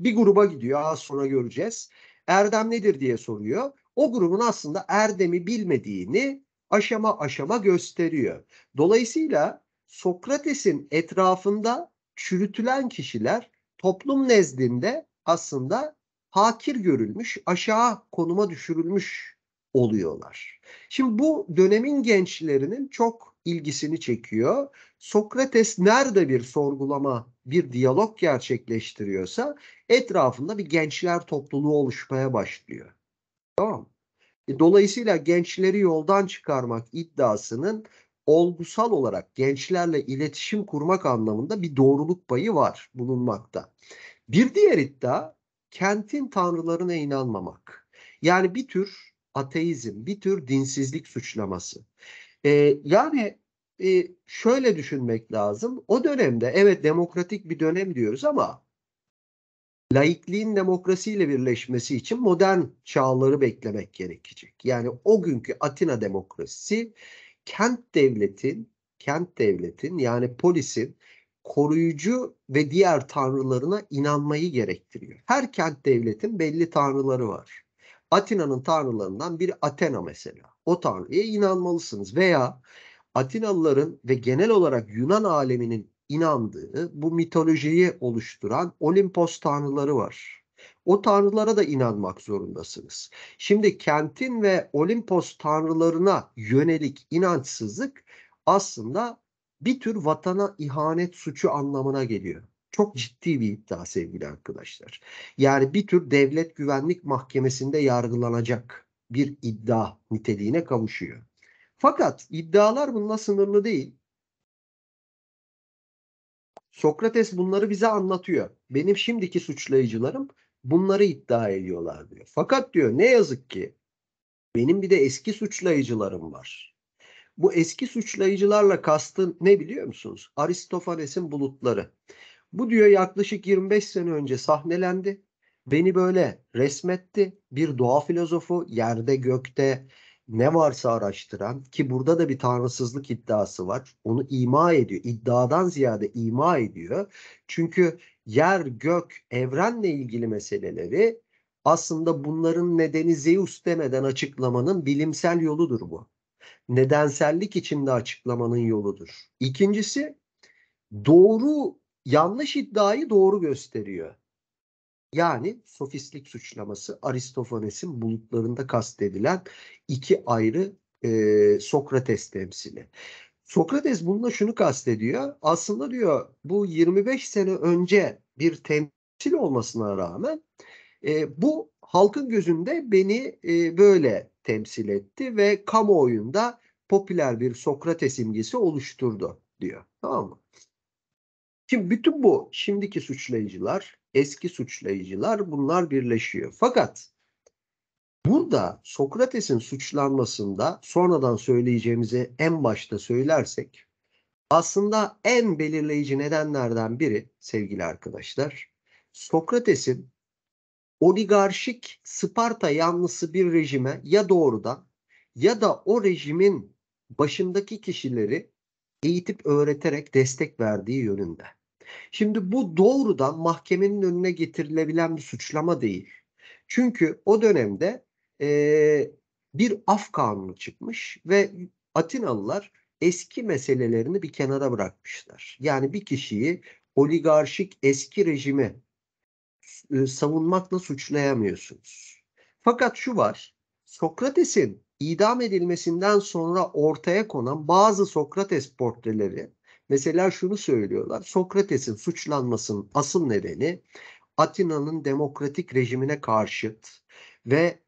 bir gruba gidiyor, az sonra göreceğiz. Erdem nedir diye soruyor. O grubun aslında erdemi bilmediğini aşama aşama gösteriyor. Dolayısıyla Sokrates'in etrafında çürütülen kişiler toplum nezdinde aslında hakir görülmüş, aşağı konuma düşürülmüş oluyorlar. Şimdi bu dönemin gençlerinin çok ilgisini çekiyor. Sokrates nerede bir sorgulama, bir diyalog gerçekleştiriyorsa etrafında bir gençler topluluğu oluşmaya başlıyor. Tamam e, dolayısıyla gençleri yoldan çıkarmak iddiasının olgusal olarak gençlerle iletişim kurmak anlamında bir doğruluk payı var bulunmakta. Bir diğer iddia kentin tanrılarına inanmamak. Yani bir tür ateizm, bir tür dinsizlik suçlaması. Ee, yani e, şöyle düşünmek lazım. O dönemde evet demokratik bir dönem diyoruz ama laikliğin demokrasiyle birleşmesi için modern çağları beklemek gerekecek. Yani o günkü Atina demokrasisi kent devletin, kent devletin yani polisin koruyucu ve diğer tanrılarına inanmayı gerektiriyor. Her kent devletin belli tanrıları var. Atina'nın tanrılarından biri Athena mesela. O tanrıya inanmalısınız veya Atinalıların ve genel olarak Yunan aleminin inandığı, bu mitolojiyi oluşturan Olimpos tanrıları var. O tanrılara da inanmak zorundasınız. Şimdi kentin ve Olimpos tanrılarına yönelik inançsızlık aslında bir tür vatana ihanet suçu anlamına geliyor. Çok ciddi bir iddia sevgili arkadaşlar. Yani bir tür devlet güvenlik mahkemesinde yargılanacak bir iddia niteliğine kavuşuyor. Fakat iddialar bununla sınırlı değil. Sokrates bunları bize anlatıyor. Benim şimdiki suçlayıcılarım bunları iddia ediyorlar diyor. Fakat diyor ne yazık ki benim bir de eski suçlayıcılarım var. Bu eski suçlayıcılarla kastın ne biliyor musunuz? Aristofanes'in bulutları. Bu diyor yaklaşık 25 sene önce sahnelendi. Beni böyle resmetti. Bir doğa filozofu yerde gökte ne varsa araştıran ki burada da bir tanrısızlık iddiası var. Onu ima ediyor. İddiadan ziyade ima ediyor. Çünkü yer, gök, evrenle ilgili meseleleri aslında bunların nedeni Zeus demeden açıklamanın bilimsel yoludur bu. Nedensellik içinde açıklamanın yoludur. İkincisi doğru yanlış iddiayı doğru gösteriyor. Yani sofistlik suçlaması Aristofanes'in bulutlarında kastedilen iki ayrı e, Sokrates temsili. Sokrates bununla şunu kastediyor. Aslında diyor bu 25 sene önce bir temsil olmasına rağmen e, bu halkın gözünde beni e, böyle temsil etti ve kamuoyunda popüler bir Sokrates imgesi oluşturdu diyor. Tamam mı? Şimdi bütün bu şimdiki suçlayıcılar, eski suçlayıcılar bunlar birleşiyor. Fakat burada Sokrates'in suçlanmasında sonradan söyleyeceğimizi en başta söylersek aslında en belirleyici nedenlerden biri sevgili arkadaşlar Sokrates'in oligarşik Sparta yanlısı bir rejime ya doğrudan ya da o rejimin başındaki kişileri eğitip öğreterek destek verdiği yönünde. Şimdi bu doğrudan mahkemenin önüne getirilebilen bir suçlama değil. Çünkü o dönemde e, bir af kanunu çıkmış ve Atinalılar eski meselelerini bir kenara bırakmışlar. Yani bir kişiyi oligarşik eski rejimi e, savunmakla suçlayamıyorsunuz. Fakat şu var, Sokrates'in idam edilmesinden sonra ortaya konan bazı Sokrates portreleri mesela şunu söylüyorlar. Sokrates'in suçlanmasının asıl nedeni Atina'nın demokratik rejimine karşıt ve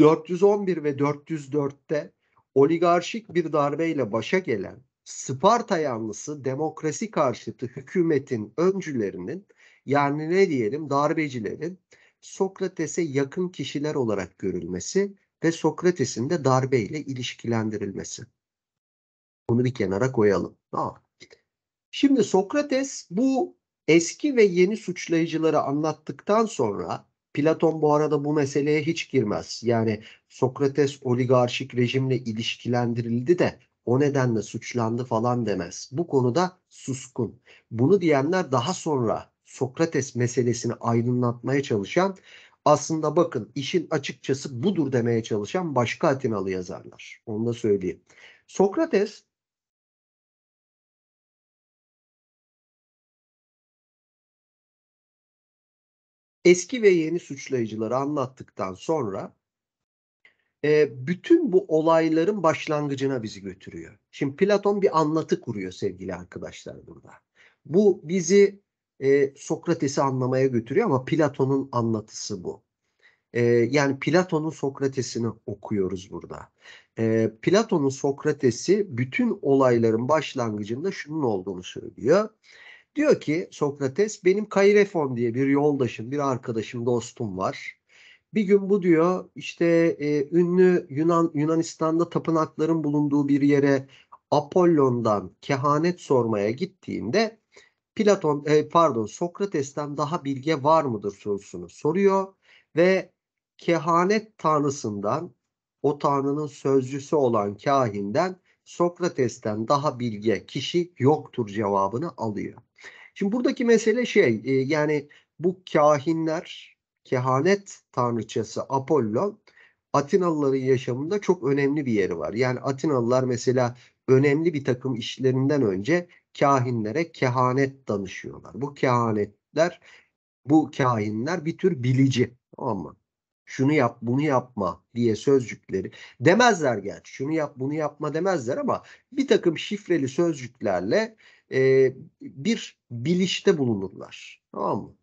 411 ve 404'te oligarşik bir darbeyle başa gelen Sparta yanlısı demokrasi karşıtı hükümetin öncülerinin yani ne diyelim darbecilerin Sokrates'e yakın kişiler olarak görülmesi ve Sokrates'in de darbe ile ilişkilendirilmesi. Bunu bir kenara koyalım. Tamam. Şimdi Sokrates bu eski ve yeni suçlayıcıları anlattıktan sonra Platon bu arada bu meseleye hiç girmez. Yani Sokrates oligarşik rejimle ilişkilendirildi de o nedenle suçlandı falan demez. Bu konuda suskun. Bunu diyenler daha sonra Sokrates meselesini aydınlatmaya çalışan aslında bakın işin açıkçası budur demeye çalışan başka Atinalı yazarlar. Onu da söyleyeyim. Sokrates eski ve yeni suçlayıcıları anlattıktan sonra e, bütün bu olayların başlangıcına bizi götürüyor. Şimdi Platon bir anlatı kuruyor sevgili arkadaşlar burada. Bu bizi e, Sokrates'i anlamaya götürüyor ama Platon'un anlatısı bu. E, yani Platon'un Sokrates'ini okuyoruz burada. E, Platon'un Sokrates'i bütün olayların başlangıcında şunun olduğunu söylüyor. Diyor ki Sokrates benim Kairefon diye bir yoldaşım, bir arkadaşım, dostum var. Bir gün bu diyor işte e, ünlü Yunan Yunanistan'da tapınakların bulunduğu bir yere Apollon'dan kehanet sormaya gittiğinde Platon e, pardon Sokrates'ten daha bilge var mıdır sorusunu soruyor ve kehanet tanrısından o tanrının sözcüsü olan kahinden Sokrates'ten daha bilge kişi yoktur cevabını alıyor. Şimdi buradaki mesele şey e, yani bu kahinler kehanet tanrıçası Apollo Atinalıların yaşamında çok önemli bir yeri var. Yani Atinalılar mesela önemli bir takım işlerinden önce kahinlere kehanet danışıyorlar. Bu kehanetler, bu kahinler bir tür bilici. Tamam mı? Şunu yap, bunu yapma diye sözcükleri demezler gerçi. Şunu yap, bunu yapma demezler ama bir takım şifreli sözcüklerle e, bir bilişte bulunurlar. Tamam mı?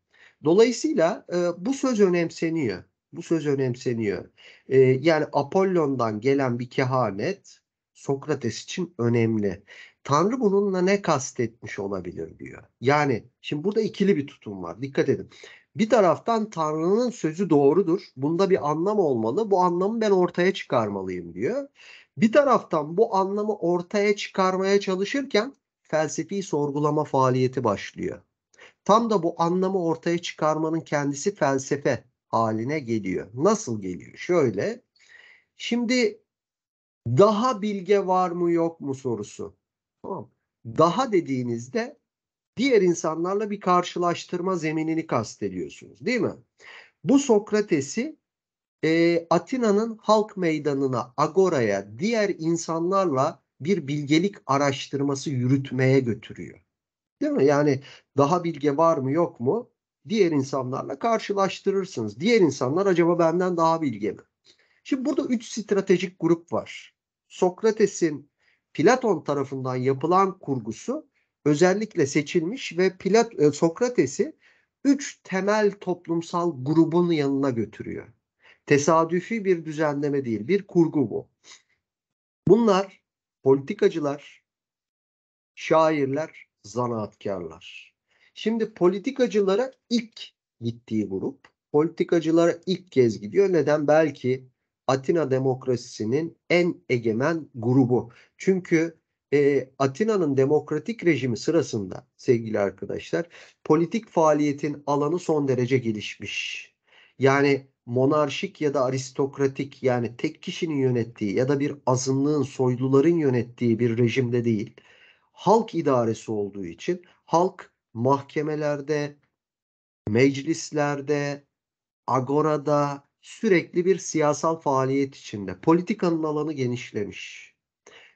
Dolayısıyla e, bu söz önemseniyor. Bu söz önemseniyor. E, yani Apollon'dan gelen bir kehanet Sokrates için önemli. Tanrı bununla ne kastetmiş olabilir diyor. Yani şimdi burada ikili bir tutum var. Dikkat edin. Bir taraftan Tanrı'nın sözü doğrudur. Bunda bir anlam olmalı. Bu anlamı ben ortaya çıkarmalıyım diyor. Bir taraftan bu anlamı ortaya çıkarmaya çalışırken felsefi sorgulama faaliyeti başlıyor. Tam da bu anlamı ortaya çıkarmanın kendisi felsefe haline geliyor. Nasıl geliyor? Şöyle. Şimdi daha bilge var mı yok mu sorusu. Tamam. Daha dediğinizde diğer insanlarla bir karşılaştırma zeminini kastediyorsunuz değil mi? Bu Sokrates'i e, Atina'nın halk meydanına, agoraya, diğer insanlarla bir bilgelik araştırması yürütmeye götürüyor. Değil mi? Yani daha bilge var mı yok mu? Diğer insanlarla karşılaştırırsınız. Diğer insanlar acaba benden daha bilge mi? Şimdi burada üç stratejik grup var. Sokrates'in Platon tarafından yapılan kurgusu özellikle seçilmiş ve Plat e, Sokrates'i üç temel toplumsal grubun yanına götürüyor. Tesadüfi bir düzenleme değil, bir kurgu bu. Bunlar politikacılar, şairler, zanaatkarlar. Şimdi politikacılara ilk gittiği grup, politikacılara ilk kez gidiyor. Neden? Belki Atina demokrasisinin en egemen grubu. Çünkü e, Atina'nın demokratik rejimi sırasında sevgili arkadaşlar politik faaliyetin alanı son derece gelişmiş. Yani monarşik ya da aristokratik yani tek kişinin yönettiği ya da bir azınlığın soyluların yönettiği bir rejimde değil. Halk idaresi olduğu için halk mahkemelerde, meclislerde, agorada, sürekli bir siyasal faaliyet içinde. Politikanın alanı genişlemiş.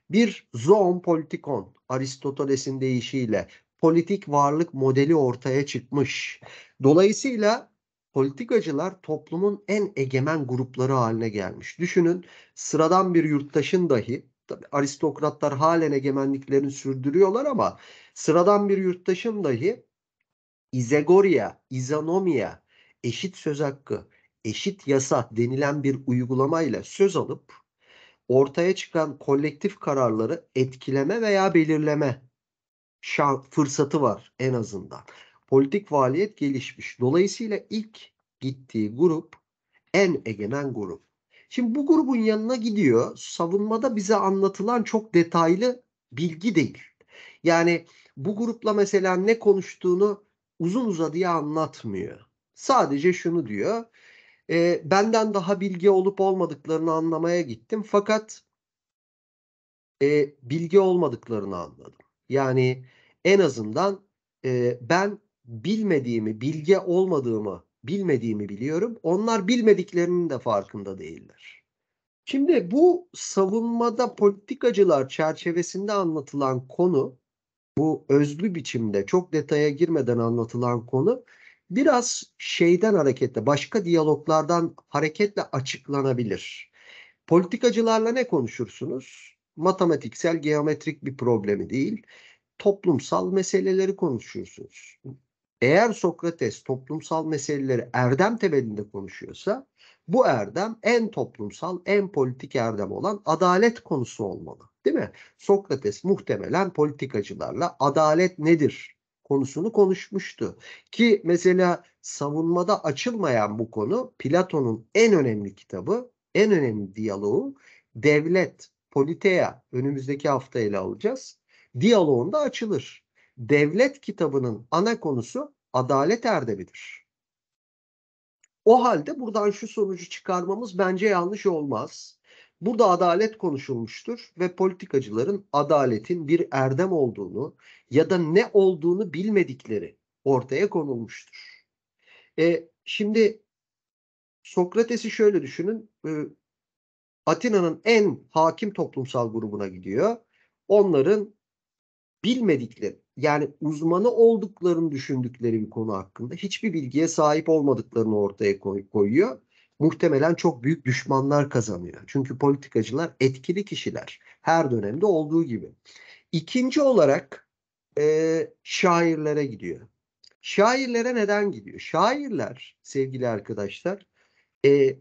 Bir zoon politikon, Aristoteles'in deyişiyle politik varlık modeli ortaya çıkmış. Dolayısıyla politikacılar toplumun en egemen grupları haline gelmiş. Düşünün sıradan bir yurttaşın dahi tabii aristokratlar halen egemenliklerini sürdürüyorlar ama sıradan bir yurttaşın dahi izegoria, izanomia, eşit söz hakkı, eşit yasa denilen bir uygulamayla söz alıp ortaya çıkan kolektif kararları etkileme veya belirleme şan, fırsatı var en azından. Politik faaliyet gelişmiş. Dolayısıyla ilk gittiği grup en egemen grup. Şimdi bu grubun yanına gidiyor. Savunmada bize anlatılan çok detaylı bilgi değil. Yani bu grupla mesela ne konuştuğunu uzun uzadıya anlatmıyor. Sadece şunu diyor e, benden daha bilgi olup olmadıklarını anlamaya gittim. Fakat e, bilgi olmadıklarını anladım. Yani en azından e, ben bilmediğimi, bilge olmadığımı bilmediğimi biliyorum. Onlar bilmediklerinin de farkında değiller. Şimdi bu savunmada politikacılar çerçevesinde anlatılan konu, bu özlü biçimde çok detaya girmeden anlatılan konu biraz şeyden hareketle, başka diyaloglardan hareketle açıklanabilir. Politikacılarla ne konuşursunuz? Matematiksel, geometrik bir problemi değil, toplumsal meseleleri konuşursunuz. Eğer Sokrates toplumsal meseleleri erdem temelinde konuşuyorsa, bu erdem en toplumsal, en politik erdem olan adalet konusu olmalı. Değil mi? Sokrates muhtemelen politikacılarla adalet nedir konusunu konuşmuştu. Ki mesela savunmada açılmayan bu konu Platon'un en önemli kitabı, en önemli diyaloğu devlet, politeya önümüzdeki hafta ele alacağız. Diyaloğunda açılır. Devlet kitabının ana konusu adalet erdemidir. O halde buradan şu sonucu çıkarmamız bence yanlış olmaz. Burada adalet konuşulmuştur ve politikacıların adaletin bir erdem olduğunu ya da ne olduğunu bilmedikleri ortaya konulmuştur. E, şimdi Sokrates'i şöyle düşünün. E, Atina'nın en hakim toplumsal grubuna gidiyor. Onların bilmedikleri yani uzmanı olduklarını düşündükleri bir konu hakkında hiçbir bilgiye sahip olmadıklarını ortaya koyuyor muhtemelen çok büyük düşmanlar kazanıyor. Çünkü politikacılar etkili kişiler. Her dönemde olduğu gibi. İkinci olarak e, şairlere gidiyor. Şairlere neden gidiyor? Şairler sevgili arkadaşlar e,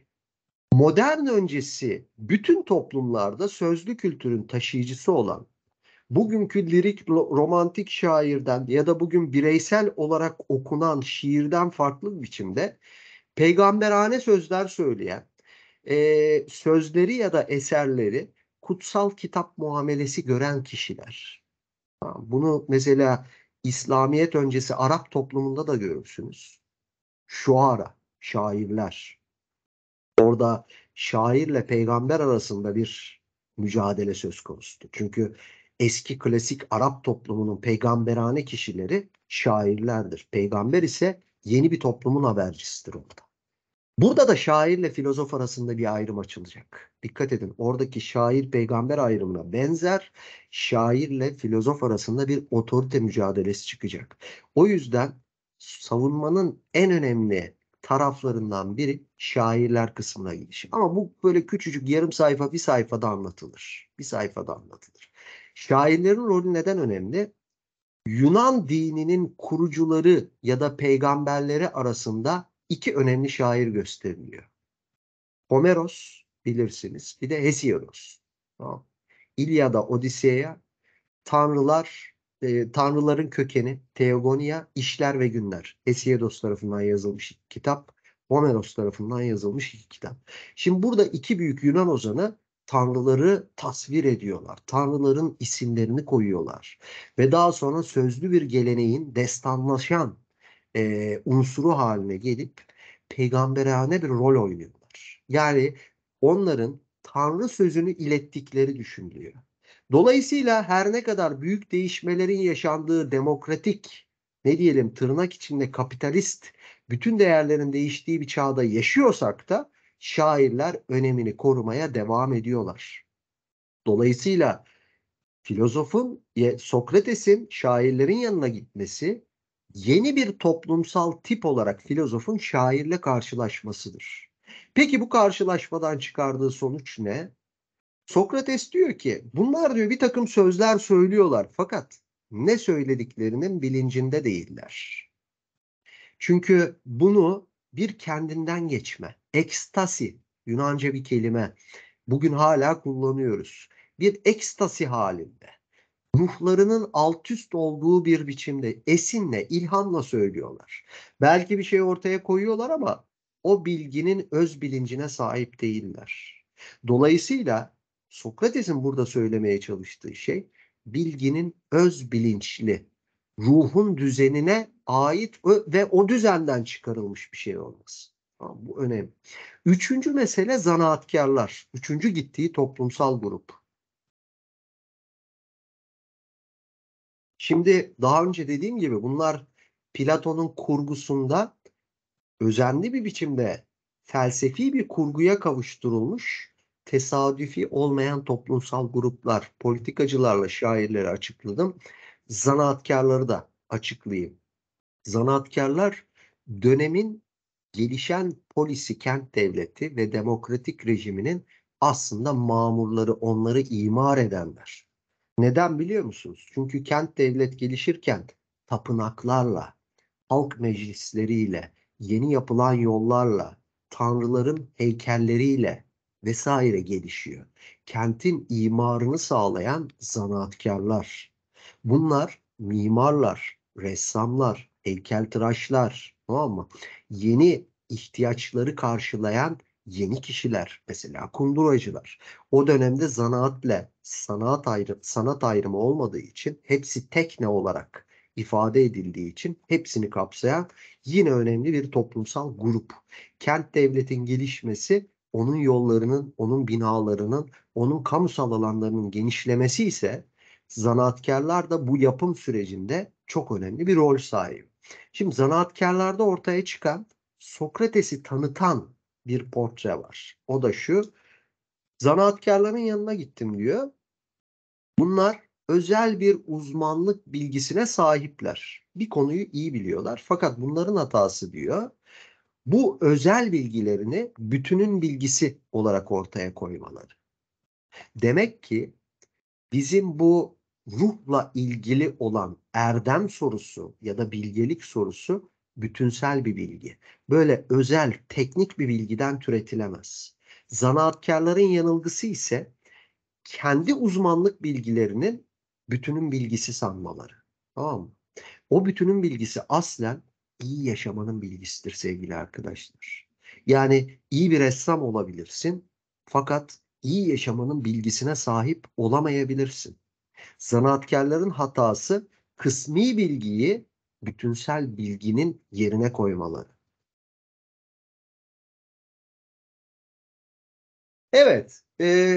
modern öncesi bütün toplumlarda sözlü kültürün taşıyıcısı olan bugünkü lirik romantik şairden ya da bugün bireysel olarak okunan şiirden farklı bir biçimde peygamberane sözler söyleyen, e, sözleri ya da eserleri kutsal kitap muamelesi gören kişiler. Bunu mesela İslamiyet öncesi Arap toplumunda da görürsünüz. Şuara, şairler. Orada şairle peygamber arasında bir mücadele söz konusu. Çünkü eski klasik Arap toplumunun peygamberane kişileri şairlerdir. Peygamber ise yeni bir toplumun habercisidir orada. Burada da şairle filozof arasında bir ayrım açılacak. Dikkat edin oradaki şair peygamber ayrımına benzer şairle filozof arasında bir otorite mücadelesi çıkacak. O yüzden savunmanın en önemli taraflarından biri şairler kısmına giriş. Ama bu böyle küçücük yarım sayfa bir sayfada anlatılır. Bir sayfada anlatılır. Şairlerin rolü neden önemli? Yunan dininin kurucuları ya da peygamberleri arasında iki önemli şair gösteriliyor. Homeros bilirsiniz bir de Hesiodos. Tamam. İlyada Odiseya tanrılar e, tanrıların kökeni Teogonia İşler ve günler Hesiodos tarafından yazılmış kitap Homeros tarafından yazılmış kitap. Şimdi burada iki büyük Yunan ozanı tanrıları tasvir ediyorlar. Tanrıların isimlerini koyuyorlar. Ve daha sonra sözlü bir geleneğin destanlaşan e, unsuru haline gelip peygamberane bir rol oynuyorlar. Yani onların tanrı sözünü ilettikleri düşünülüyor. Dolayısıyla her ne kadar büyük değişmelerin yaşandığı demokratik ne diyelim tırnak içinde kapitalist bütün değerlerin değiştiği bir çağda yaşıyorsak da şairler önemini korumaya devam ediyorlar. Dolayısıyla filozofun Sokrates'in şairlerin yanına gitmesi yeni bir toplumsal tip olarak filozofun şairle karşılaşmasıdır. Peki bu karşılaşmadan çıkardığı sonuç ne? Sokrates diyor ki bunlar diyor bir takım sözler söylüyorlar fakat ne söylediklerinin bilincinde değiller. Çünkü bunu bir kendinden geçme. Ekstasi Yunanca bir kelime. Bugün hala kullanıyoruz. Bir ekstasi halinde. Ruhlarının alt üst olduğu bir biçimde esinle, ilhamla söylüyorlar. Belki bir şey ortaya koyuyorlar ama o bilginin öz bilincine sahip değiller. Dolayısıyla Sokrates'in burada söylemeye çalıştığı şey bilginin öz bilinçli ruhun düzenine ait ve o düzenden çıkarılmış bir şey olması. Bu önemli. Üçüncü mesele zanaatkarlar. Üçüncü gittiği toplumsal grup. Şimdi daha önce dediğim gibi bunlar Platon'un kurgusunda özenli bir biçimde felsefi bir kurguya kavuşturulmuş tesadüfi olmayan toplumsal gruplar, politikacılarla şairleri açıkladım zanaatkarları da açıklayayım. Zanaatkarlar dönemin gelişen polisi kent devleti ve demokratik rejiminin aslında mamurları onları imar edenler. Neden biliyor musunuz? Çünkü kent devlet gelişirken tapınaklarla, halk meclisleriyle, yeni yapılan yollarla, tanrıların heykelleriyle vesaire gelişiyor. Kentin imarını sağlayan zanaatkarlar. Bunlar mimarlar, ressamlar, heykeltıraşlar tamam mı? Yeni ihtiyaçları karşılayan yeni kişiler mesela kunduracılar. O dönemde zanaatle sanat ayrı, sanat ayrımı olmadığı için hepsi tekne olarak ifade edildiği için hepsini kapsayan yine önemli bir toplumsal grup. Kent devletin gelişmesi onun yollarının, onun binalarının, onun kamusal alanlarının genişlemesi ise zanaatkarlar da bu yapım sürecinde çok önemli bir rol sahibi. Şimdi zanaatkarlarda ortaya çıkan Sokrates'i tanıtan bir portre var. O da şu. Zanaatkarların yanına gittim diyor. Bunlar özel bir uzmanlık bilgisine sahipler. Bir konuyu iyi biliyorlar. Fakat bunların hatası diyor. Bu özel bilgilerini bütünün bilgisi olarak ortaya koymaları. Demek ki bizim bu ruhla ilgili olan erdem sorusu ya da bilgelik sorusu bütünsel bir bilgi. Böyle özel, teknik bir bilgiden türetilemez. Zanaatkarların yanılgısı ise kendi uzmanlık bilgilerinin bütünün bilgisi sanmaları. Tamam mı? O bütünün bilgisi aslen iyi yaşamanın bilgisidir sevgili arkadaşlar. Yani iyi bir ressam olabilirsin fakat iyi yaşamanın bilgisine sahip olamayabilirsin. Zanaatkarların hatası kısmi bilgiyi bütünsel bilginin yerine koymaları. Evet, e,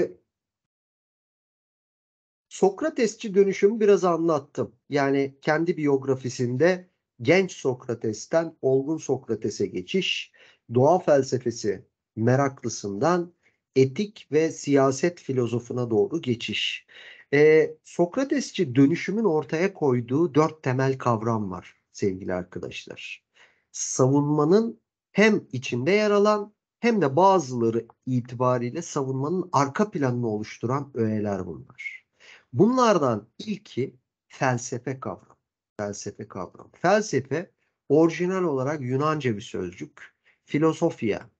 Sokratesçi dönüşümü biraz anlattım. Yani kendi biyografisinde genç Sokrates'ten olgun Sokrates'e geçiş, doğa felsefesi meraklısından etik ve siyaset filozofuna doğru geçiş. E, Sokratesçi dönüşümün ortaya koyduğu dört temel kavram var sevgili arkadaşlar. Savunmanın hem içinde yer alan hem de bazıları itibariyle savunmanın arka planını oluşturan öğeler bunlar. Bunlardan ilki felsefe kavramı. Felsefe kavramı. Felsefe orijinal olarak Yunanca bir sözcük. Filosofya,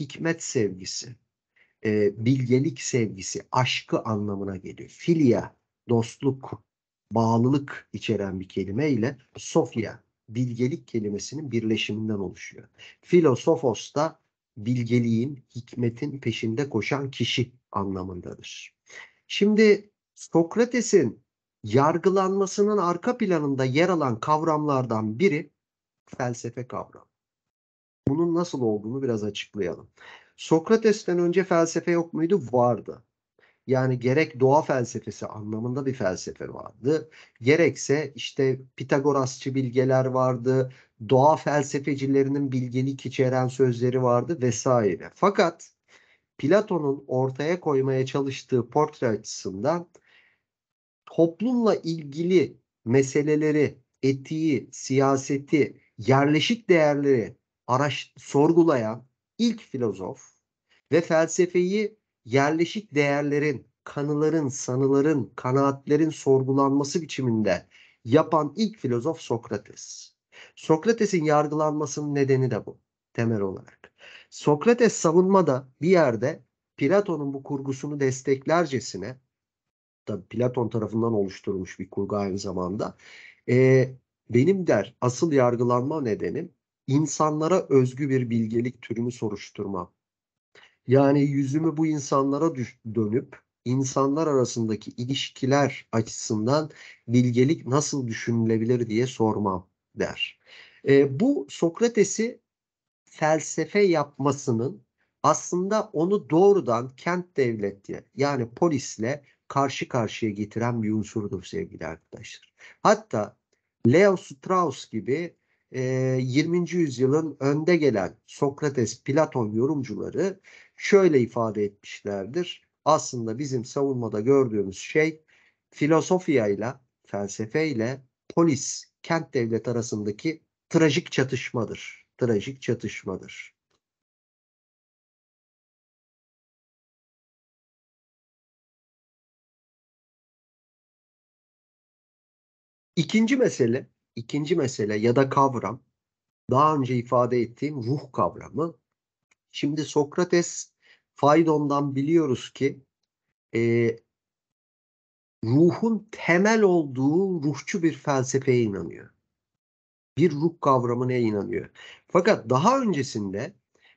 hikmet sevgisi, e, bilgelik sevgisi, aşkı anlamına geliyor. Filia, dostluk, bağlılık içeren bir kelime ile sofya, bilgelik kelimesinin birleşiminden oluşuyor. Filosofos da bilgeliğin, hikmetin peşinde koşan kişi anlamındadır. Şimdi Sokrates'in yargılanmasının arka planında yer alan kavramlardan biri felsefe kavramı. Bunun nasıl olduğunu biraz açıklayalım. Sokrates'ten önce felsefe yok muydu? Vardı. Yani gerek doğa felsefesi anlamında bir felsefe vardı. Gerekse işte Pitagorasçı bilgeler vardı. Doğa felsefecilerinin bilgelik içeren sözleri vardı vesaire. Fakat Platon'un ortaya koymaya çalıştığı portre açısından toplumla ilgili meseleleri, etiği, siyaseti, yerleşik değerleri araş sorgulayan ilk filozof ve felsefeyi yerleşik değerlerin, kanıların, sanıların, kanaatlerin sorgulanması biçiminde yapan ilk filozof Sokrates. Sokrates'in yargılanmasının nedeni de bu temel olarak. Sokrates savunma da bir yerde Platon'un bu kurgusunu desteklercesine tabi Platon tarafından oluşturulmuş bir kurgu aynı zamanda. E, benim der asıl yargılanma nedenim insanlara özgü bir bilgelik türünü soruşturma. Yani yüzümü bu insanlara dönüp insanlar arasındaki ilişkiler açısından bilgelik nasıl düşünülebilir diye sormam der. E, bu Sokrates'i felsefe yapmasının aslında onu doğrudan kent devleti yani polisle karşı karşıya getiren bir unsurdur sevgili arkadaşlar. Hatta Leo Strauss gibi 20. Ee, yüzyılın önde gelen Sokrates, Platon yorumcuları şöyle ifade etmişlerdir. Aslında bizim savunmada gördüğümüz şey filosofyayla, felsefeyle polis, kent devlet arasındaki trajik çatışmadır. Trajik çatışmadır. İkinci mesele İkinci mesele ya da kavram daha önce ifade ettiğim ruh kavramı. Şimdi Sokrates Faydon'dan biliyoruz ki e, ruhun temel olduğu ruhçu bir felsefeye inanıyor. Bir ruh kavramına inanıyor. Fakat daha öncesinde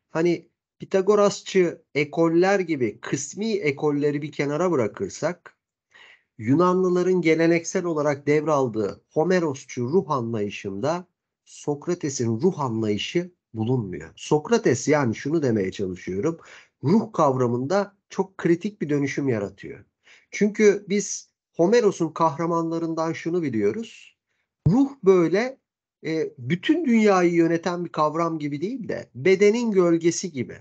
hani Pitagorasçı ekoller gibi kısmi ekolleri bir kenara bırakırsak Yunanlıların geleneksel olarak devraldığı Homerosçu ruh anlayışında Sokrates'in ruh anlayışı bulunmuyor. Sokrates yani şunu demeye çalışıyorum. Ruh kavramında çok kritik bir dönüşüm yaratıyor. Çünkü biz Homeros'un kahramanlarından şunu biliyoruz. Ruh böyle e, bütün dünyayı yöneten bir kavram gibi değil de bedenin gölgesi gibi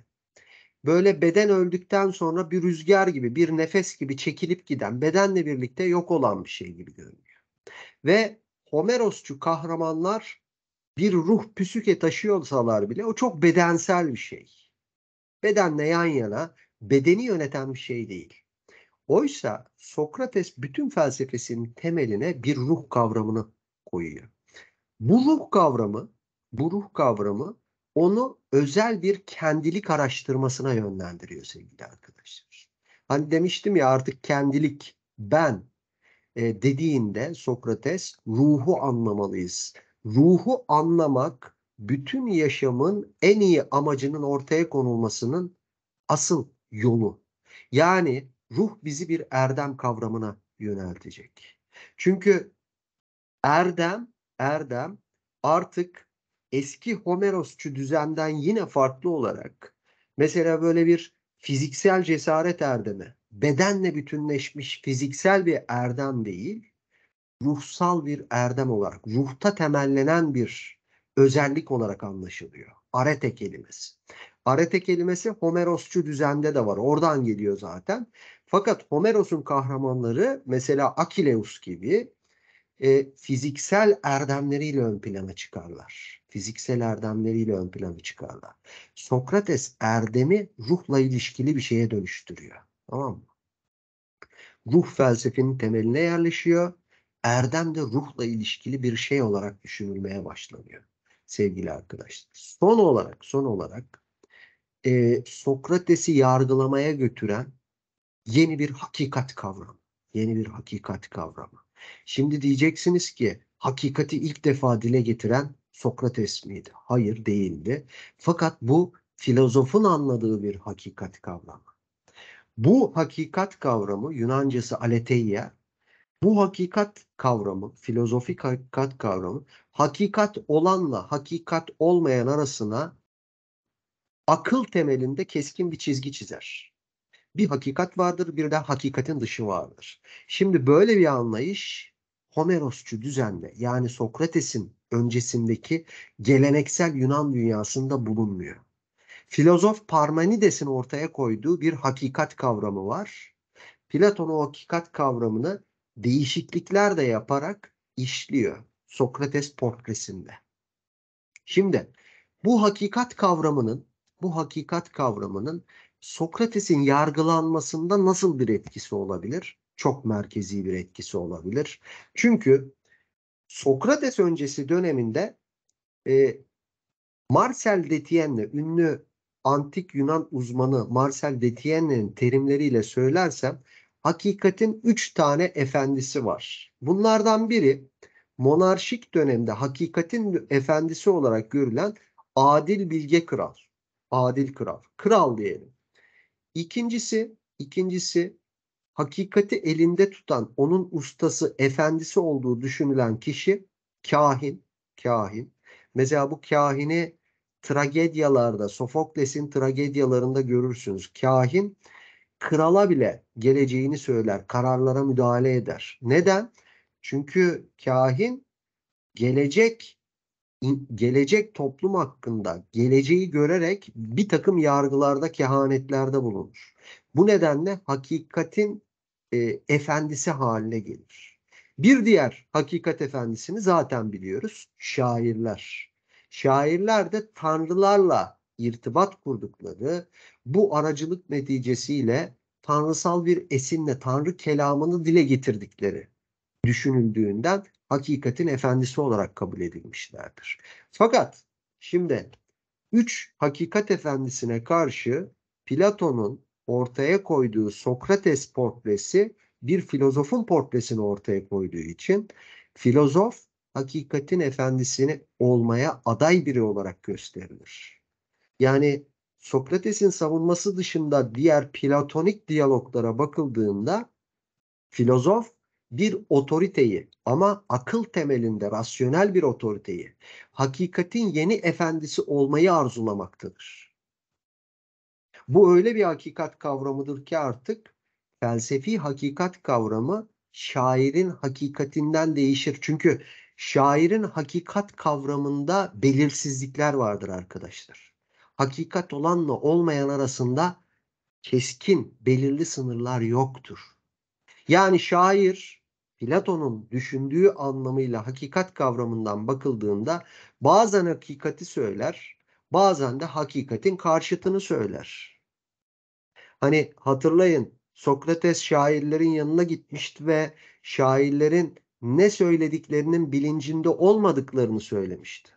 böyle beden öldükten sonra bir rüzgar gibi, bir nefes gibi çekilip giden, bedenle birlikte yok olan bir şey gibi görünüyor. Ve Homerosçu kahramanlar bir ruh püsüke taşıyorsalar bile o çok bedensel bir şey. Bedenle yan yana bedeni yöneten bir şey değil. Oysa Sokrates bütün felsefesinin temeline bir ruh kavramını koyuyor. Bu ruh kavramı, bu ruh kavramı onu özel bir kendilik araştırmasına yönlendiriyor sevgili arkadaşlar. Hani demiştim ya artık kendilik ben e, dediğinde Sokrates ruhu anlamalıyız. Ruhu anlamak bütün yaşamın en iyi amacının ortaya konulmasının asıl yolu. Yani ruh bizi bir erdem kavramına yöneltecek. Çünkü erdem, erdem artık eski Homerosçu düzenden yine farklı olarak mesela böyle bir fiziksel cesaret erdemi, bedenle bütünleşmiş fiziksel bir erdem değil, ruhsal bir erdem olarak, ruhta temellenen bir özellik olarak anlaşılıyor. Arete kelimesi. Arete kelimesi Homerosçu düzende de var. Oradan geliyor zaten. Fakat Homeros'un kahramanları mesela Akileus gibi e, fiziksel erdemleriyle ön plana çıkarlar fiziksel erdemleriyle ön plana çıkarlar. Sokrates erdemi ruhla ilişkili bir şeye dönüştürüyor. Tamam mı? Ruh felsefenin temeline yerleşiyor. Erdem de ruhla ilişkili bir şey olarak düşünülmeye başlanıyor sevgili arkadaşlar. Son olarak son olarak e, Sokrates'i yargılamaya götüren yeni bir hakikat kavramı. Yeni bir hakikat kavramı. Şimdi diyeceksiniz ki hakikati ilk defa dile getiren Sokrates miydi? Hayır değildi. Fakat bu filozofun anladığı bir hakikat kavramı. Bu hakikat kavramı Yunancası aletheia. Bu hakikat kavramı, filozofik hakikat kavramı hakikat olanla hakikat olmayan arasına akıl temelinde keskin bir çizgi çizer. Bir hakikat vardır, bir de hakikatin dışı vardır. Şimdi böyle bir anlayış Homerosçu düzende yani Sokrates'in öncesindeki geleneksel Yunan dünyasında bulunmuyor. Filozof Parmenides'in ortaya koyduğu bir hakikat kavramı var. Platon o hakikat kavramını değişiklikler de yaparak işliyor Sokrates portresinde. Şimdi bu hakikat kavramının bu hakikat kavramının Sokrates'in yargılanmasında nasıl bir etkisi olabilir? Çok merkezi bir etkisi olabilir. Çünkü Sokrates öncesi döneminde e, Marcel Detienne ünlü antik Yunan uzmanı Marcel Detienne'nin terimleriyle söylersem hakikatin üç tane efendisi var. Bunlardan biri monarşik dönemde hakikatin efendisi olarak görülen adil bilge kral. Adil kral. Kral diyelim. İkincisi, ikincisi hakikati elinde tutan, onun ustası, efendisi olduğu düşünülen kişi kahin, kahin. Mesela bu kahini tragedyalarda, Sofokles'in tragedyalarında görürsünüz. Kahin krala bile geleceğini söyler, kararlara müdahale eder. Neden? Çünkü kahin gelecek gelecek toplum hakkında geleceği görerek bir takım yargılarda kehanetlerde bulunur. Bu nedenle hakikatin e, efendisi haline gelir. Bir diğer hakikat efendisini zaten biliyoruz. Şairler. Şairler de tanrılarla irtibat kurdukları bu aracılık neticesiyle tanrısal bir esinle tanrı kelamını dile getirdikleri düşünüldüğünden hakikatin efendisi olarak kabul edilmişlerdir. Fakat şimdi üç hakikat efendisine karşı Platon'un ortaya koyduğu Sokrates portresi bir filozofun portresini ortaya koyduğu için filozof hakikatin efendisini olmaya aday biri olarak gösterilir. Yani Sokrates'in savunması dışında diğer platonik diyaloglara bakıldığında filozof bir otoriteyi ama akıl temelinde rasyonel bir otoriteyi, hakikatin yeni efendisi olmayı arzulamaktadır. Bu öyle bir hakikat kavramıdır ki artık felsefi hakikat kavramı şairin hakikatinden değişir. Çünkü şairin hakikat kavramında belirsizlikler vardır arkadaşlar. Hakikat olanla olmayan arasında keskin, belirli sınırlar yoktur. Yani şair Platon'un düşündüğü anlamıyla hakikat kavramından bakıldığında bazen hakikati söyler, bazen de hakikatin karşıtını söyler. Hani hatırlayın Sokrates şairlerin yanına gitmişti ve şairlerin ne söylediklerinin bilincinde olmadıklarını söylemişti.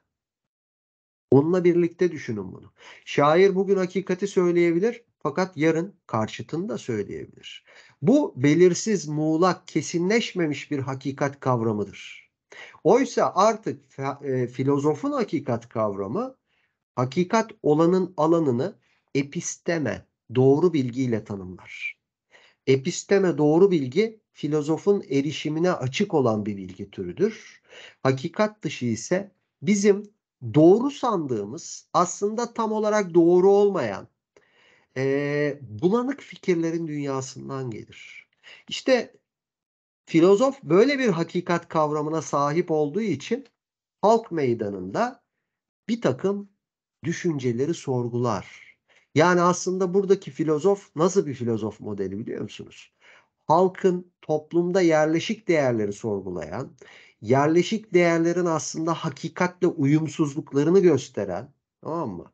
Onunla birlikte düşünün bunu. Şair bugün hakikati söyleyebilir fakat yarın karşıtını da söyleyebilir. Bu belirsiz, muğlak, kesinleşmemiş bir hakikat kavramıdır. Oysa artık e, filozofun hakikat kavramı hakikat olanın alanını episteme doğru bilgiyle tanımlar. Episteme doğru bilgi filozofun erişimine açık olan bir bilgi türüdür. Hakikat dışı ise bizim doğru sandığımız aslında tam olarak doğru olmayan e, bulanık fikirlerin dünyasından gelir. İşte filozof böyle bir hakikat kavramına sahip olduğu için halk meydanında bir takım düşünceleri sorgular yani aslında buradaki filozof nasıl bir filozof modeli biliyor musunuz? Halkın toplumda yerleşik değerleri sorgulayan, yerleşik değerlerin aslında hakikatle uyumsuzluklarını gösteren, tamam mı?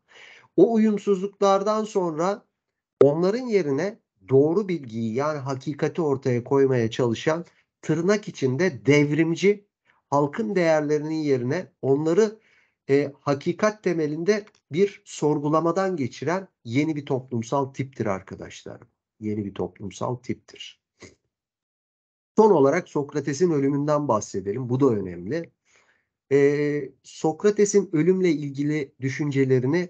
O uyumsuzluklardan sonra onların yerine doğru bilgiyi yani hakikati ortaya koymaya çalışan tırnak içinde devrimci halkın değerlerinin yerine onları e, hakikat temelinde bir sorgulamadan geçiren yeni bir toplumsal tiptir arkadaşlar. Yeni bir toplumsal tiptir. Son olarak Sokrates'in ölümünden bahsedelim. Bu da önemli. Ee, Sokrates'in ölümle ilgili düşüncelerini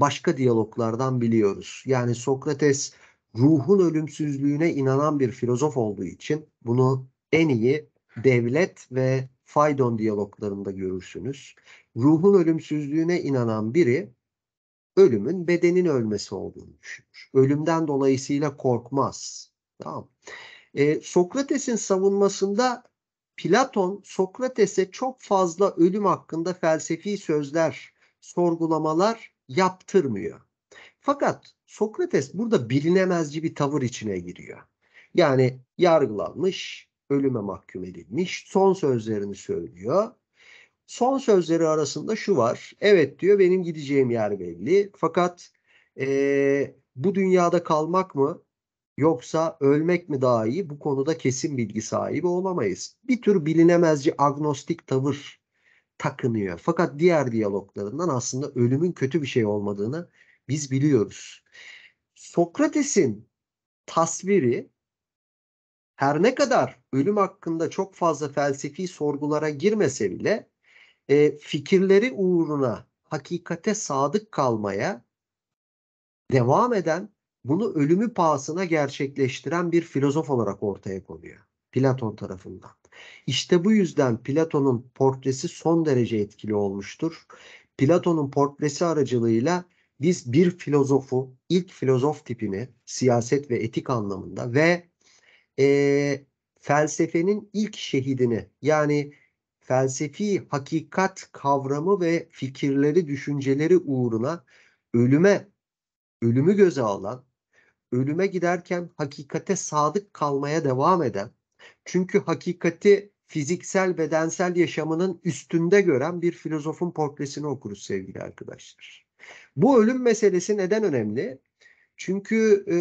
başka diyaloglardan biliyoruz. Yani Sokrates ruhun ölümsüzlüğüne inanan bir filozof olduğu için bunu en iyi devlet ve Faydon diyaloglarında görürsünüz ruhun ölümsüzlüğüne inanan biri ölümün bedenin ölmesi olduğunu düşünür. Ölümden dolayısıyla korkmaz. Tamam. E, Sokrates'in savunmasında Platon Sokrates'e çok fazla ölüm hakkında felsefi sözler, sorgulamalar yaptırmıyor. Fakat Sokrates burada bilinemezci bir tavır içine giriyor. Yani yargılanmış, ölüme mahkum edilmiş, son sözlerini söylüyor Son sözleri arasında şu var. Evet diyor benim gideceğim yer belli. Fakat e, bu dünyada kalmak mı yoksa ölmek mi daha iyi? Bu konuda kesin bilgi sahibi olamayız. Bir tür bilinemezci agnostik tavır takınıyor. Fakat diğer diyaloglarından aslında ölümün kötü bir şey olmadığını biz biliyoruz. Sokrates'in tasviri her ne kadar ölüm hakkında çok fazla felsefi sorgulara girmese bile e, fikirleri uğruna hakikate sadık kalmaya devam eden bunu ölümü pahasına gerçekleştiren bir filozof olarak ortaya konuyor. Platon tarafından. İşte bu yüzden Platon'un portresi son derece etkili olmuştur. Platon'un portresi aracılığıyla biz bir filozofu, ilk filozof tipini siyaset ve etik anlamında ve e, felsefenin ilk şehidini yani felsefi hakikat kavramı ve fikirleri, düşünceleri uğruna ölüme, ölümü göze alan, ölüme giderken hakikate sadık kalmaya devam eden, çünkü hakikati fiziksel, bedensel yaşamının üstünde gören bir filozofun portresini okuruz sevgili arkadaşlar. Bu ölüm meselesi neden önemli? Çünkü e,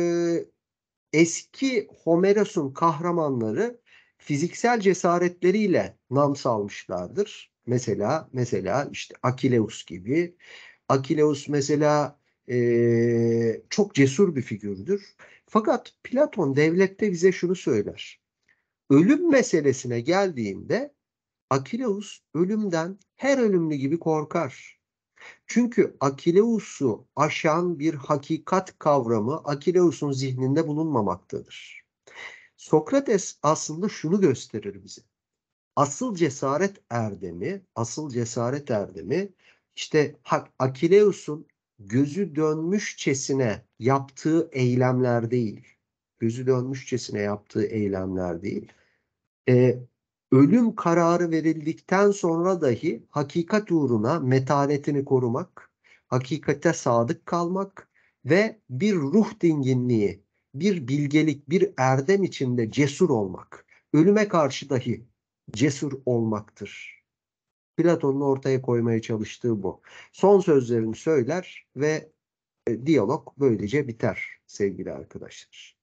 eski Homeros'un kahramanları fiziksel cesaretleriyle nam salmışlardır. Mesela mesela işte Akileus gibi. Akileus mesela e, çok cesur bir figürdür. Fakat Platon devlette bize şunu söyler. Ölüm meselesine geldiğinde Akileus ölümden her ölümlü gibi korkar. Çünkü Akileus'u aşan bir hakikat kavramı Akileus'un zihninde bulunmamaktadır. Sokrates aslında şunu gösterir bize. Asıl cesaret erdemi, asıl cesaret erdemi işte Akileus'un gözü dönmüşçesine yaptığı eylemler değil. Gözü dönmüşçesine yaptığı eylemler değil. Ee, ölüm kararı verildikten sonra dahi hakikat uğruna metanetini korumak, hakikate sadık kalmak ve bir ruh dinginliği bir bilgelik, bir erdem içinde cesur olmak, ölüme karşı dahi cesur olmaktır. Platon'un ortaya koymaya çalıştığı bu. Son sözlerini söyler ve e, diyalog böylece biter sevgili arkadaşlar.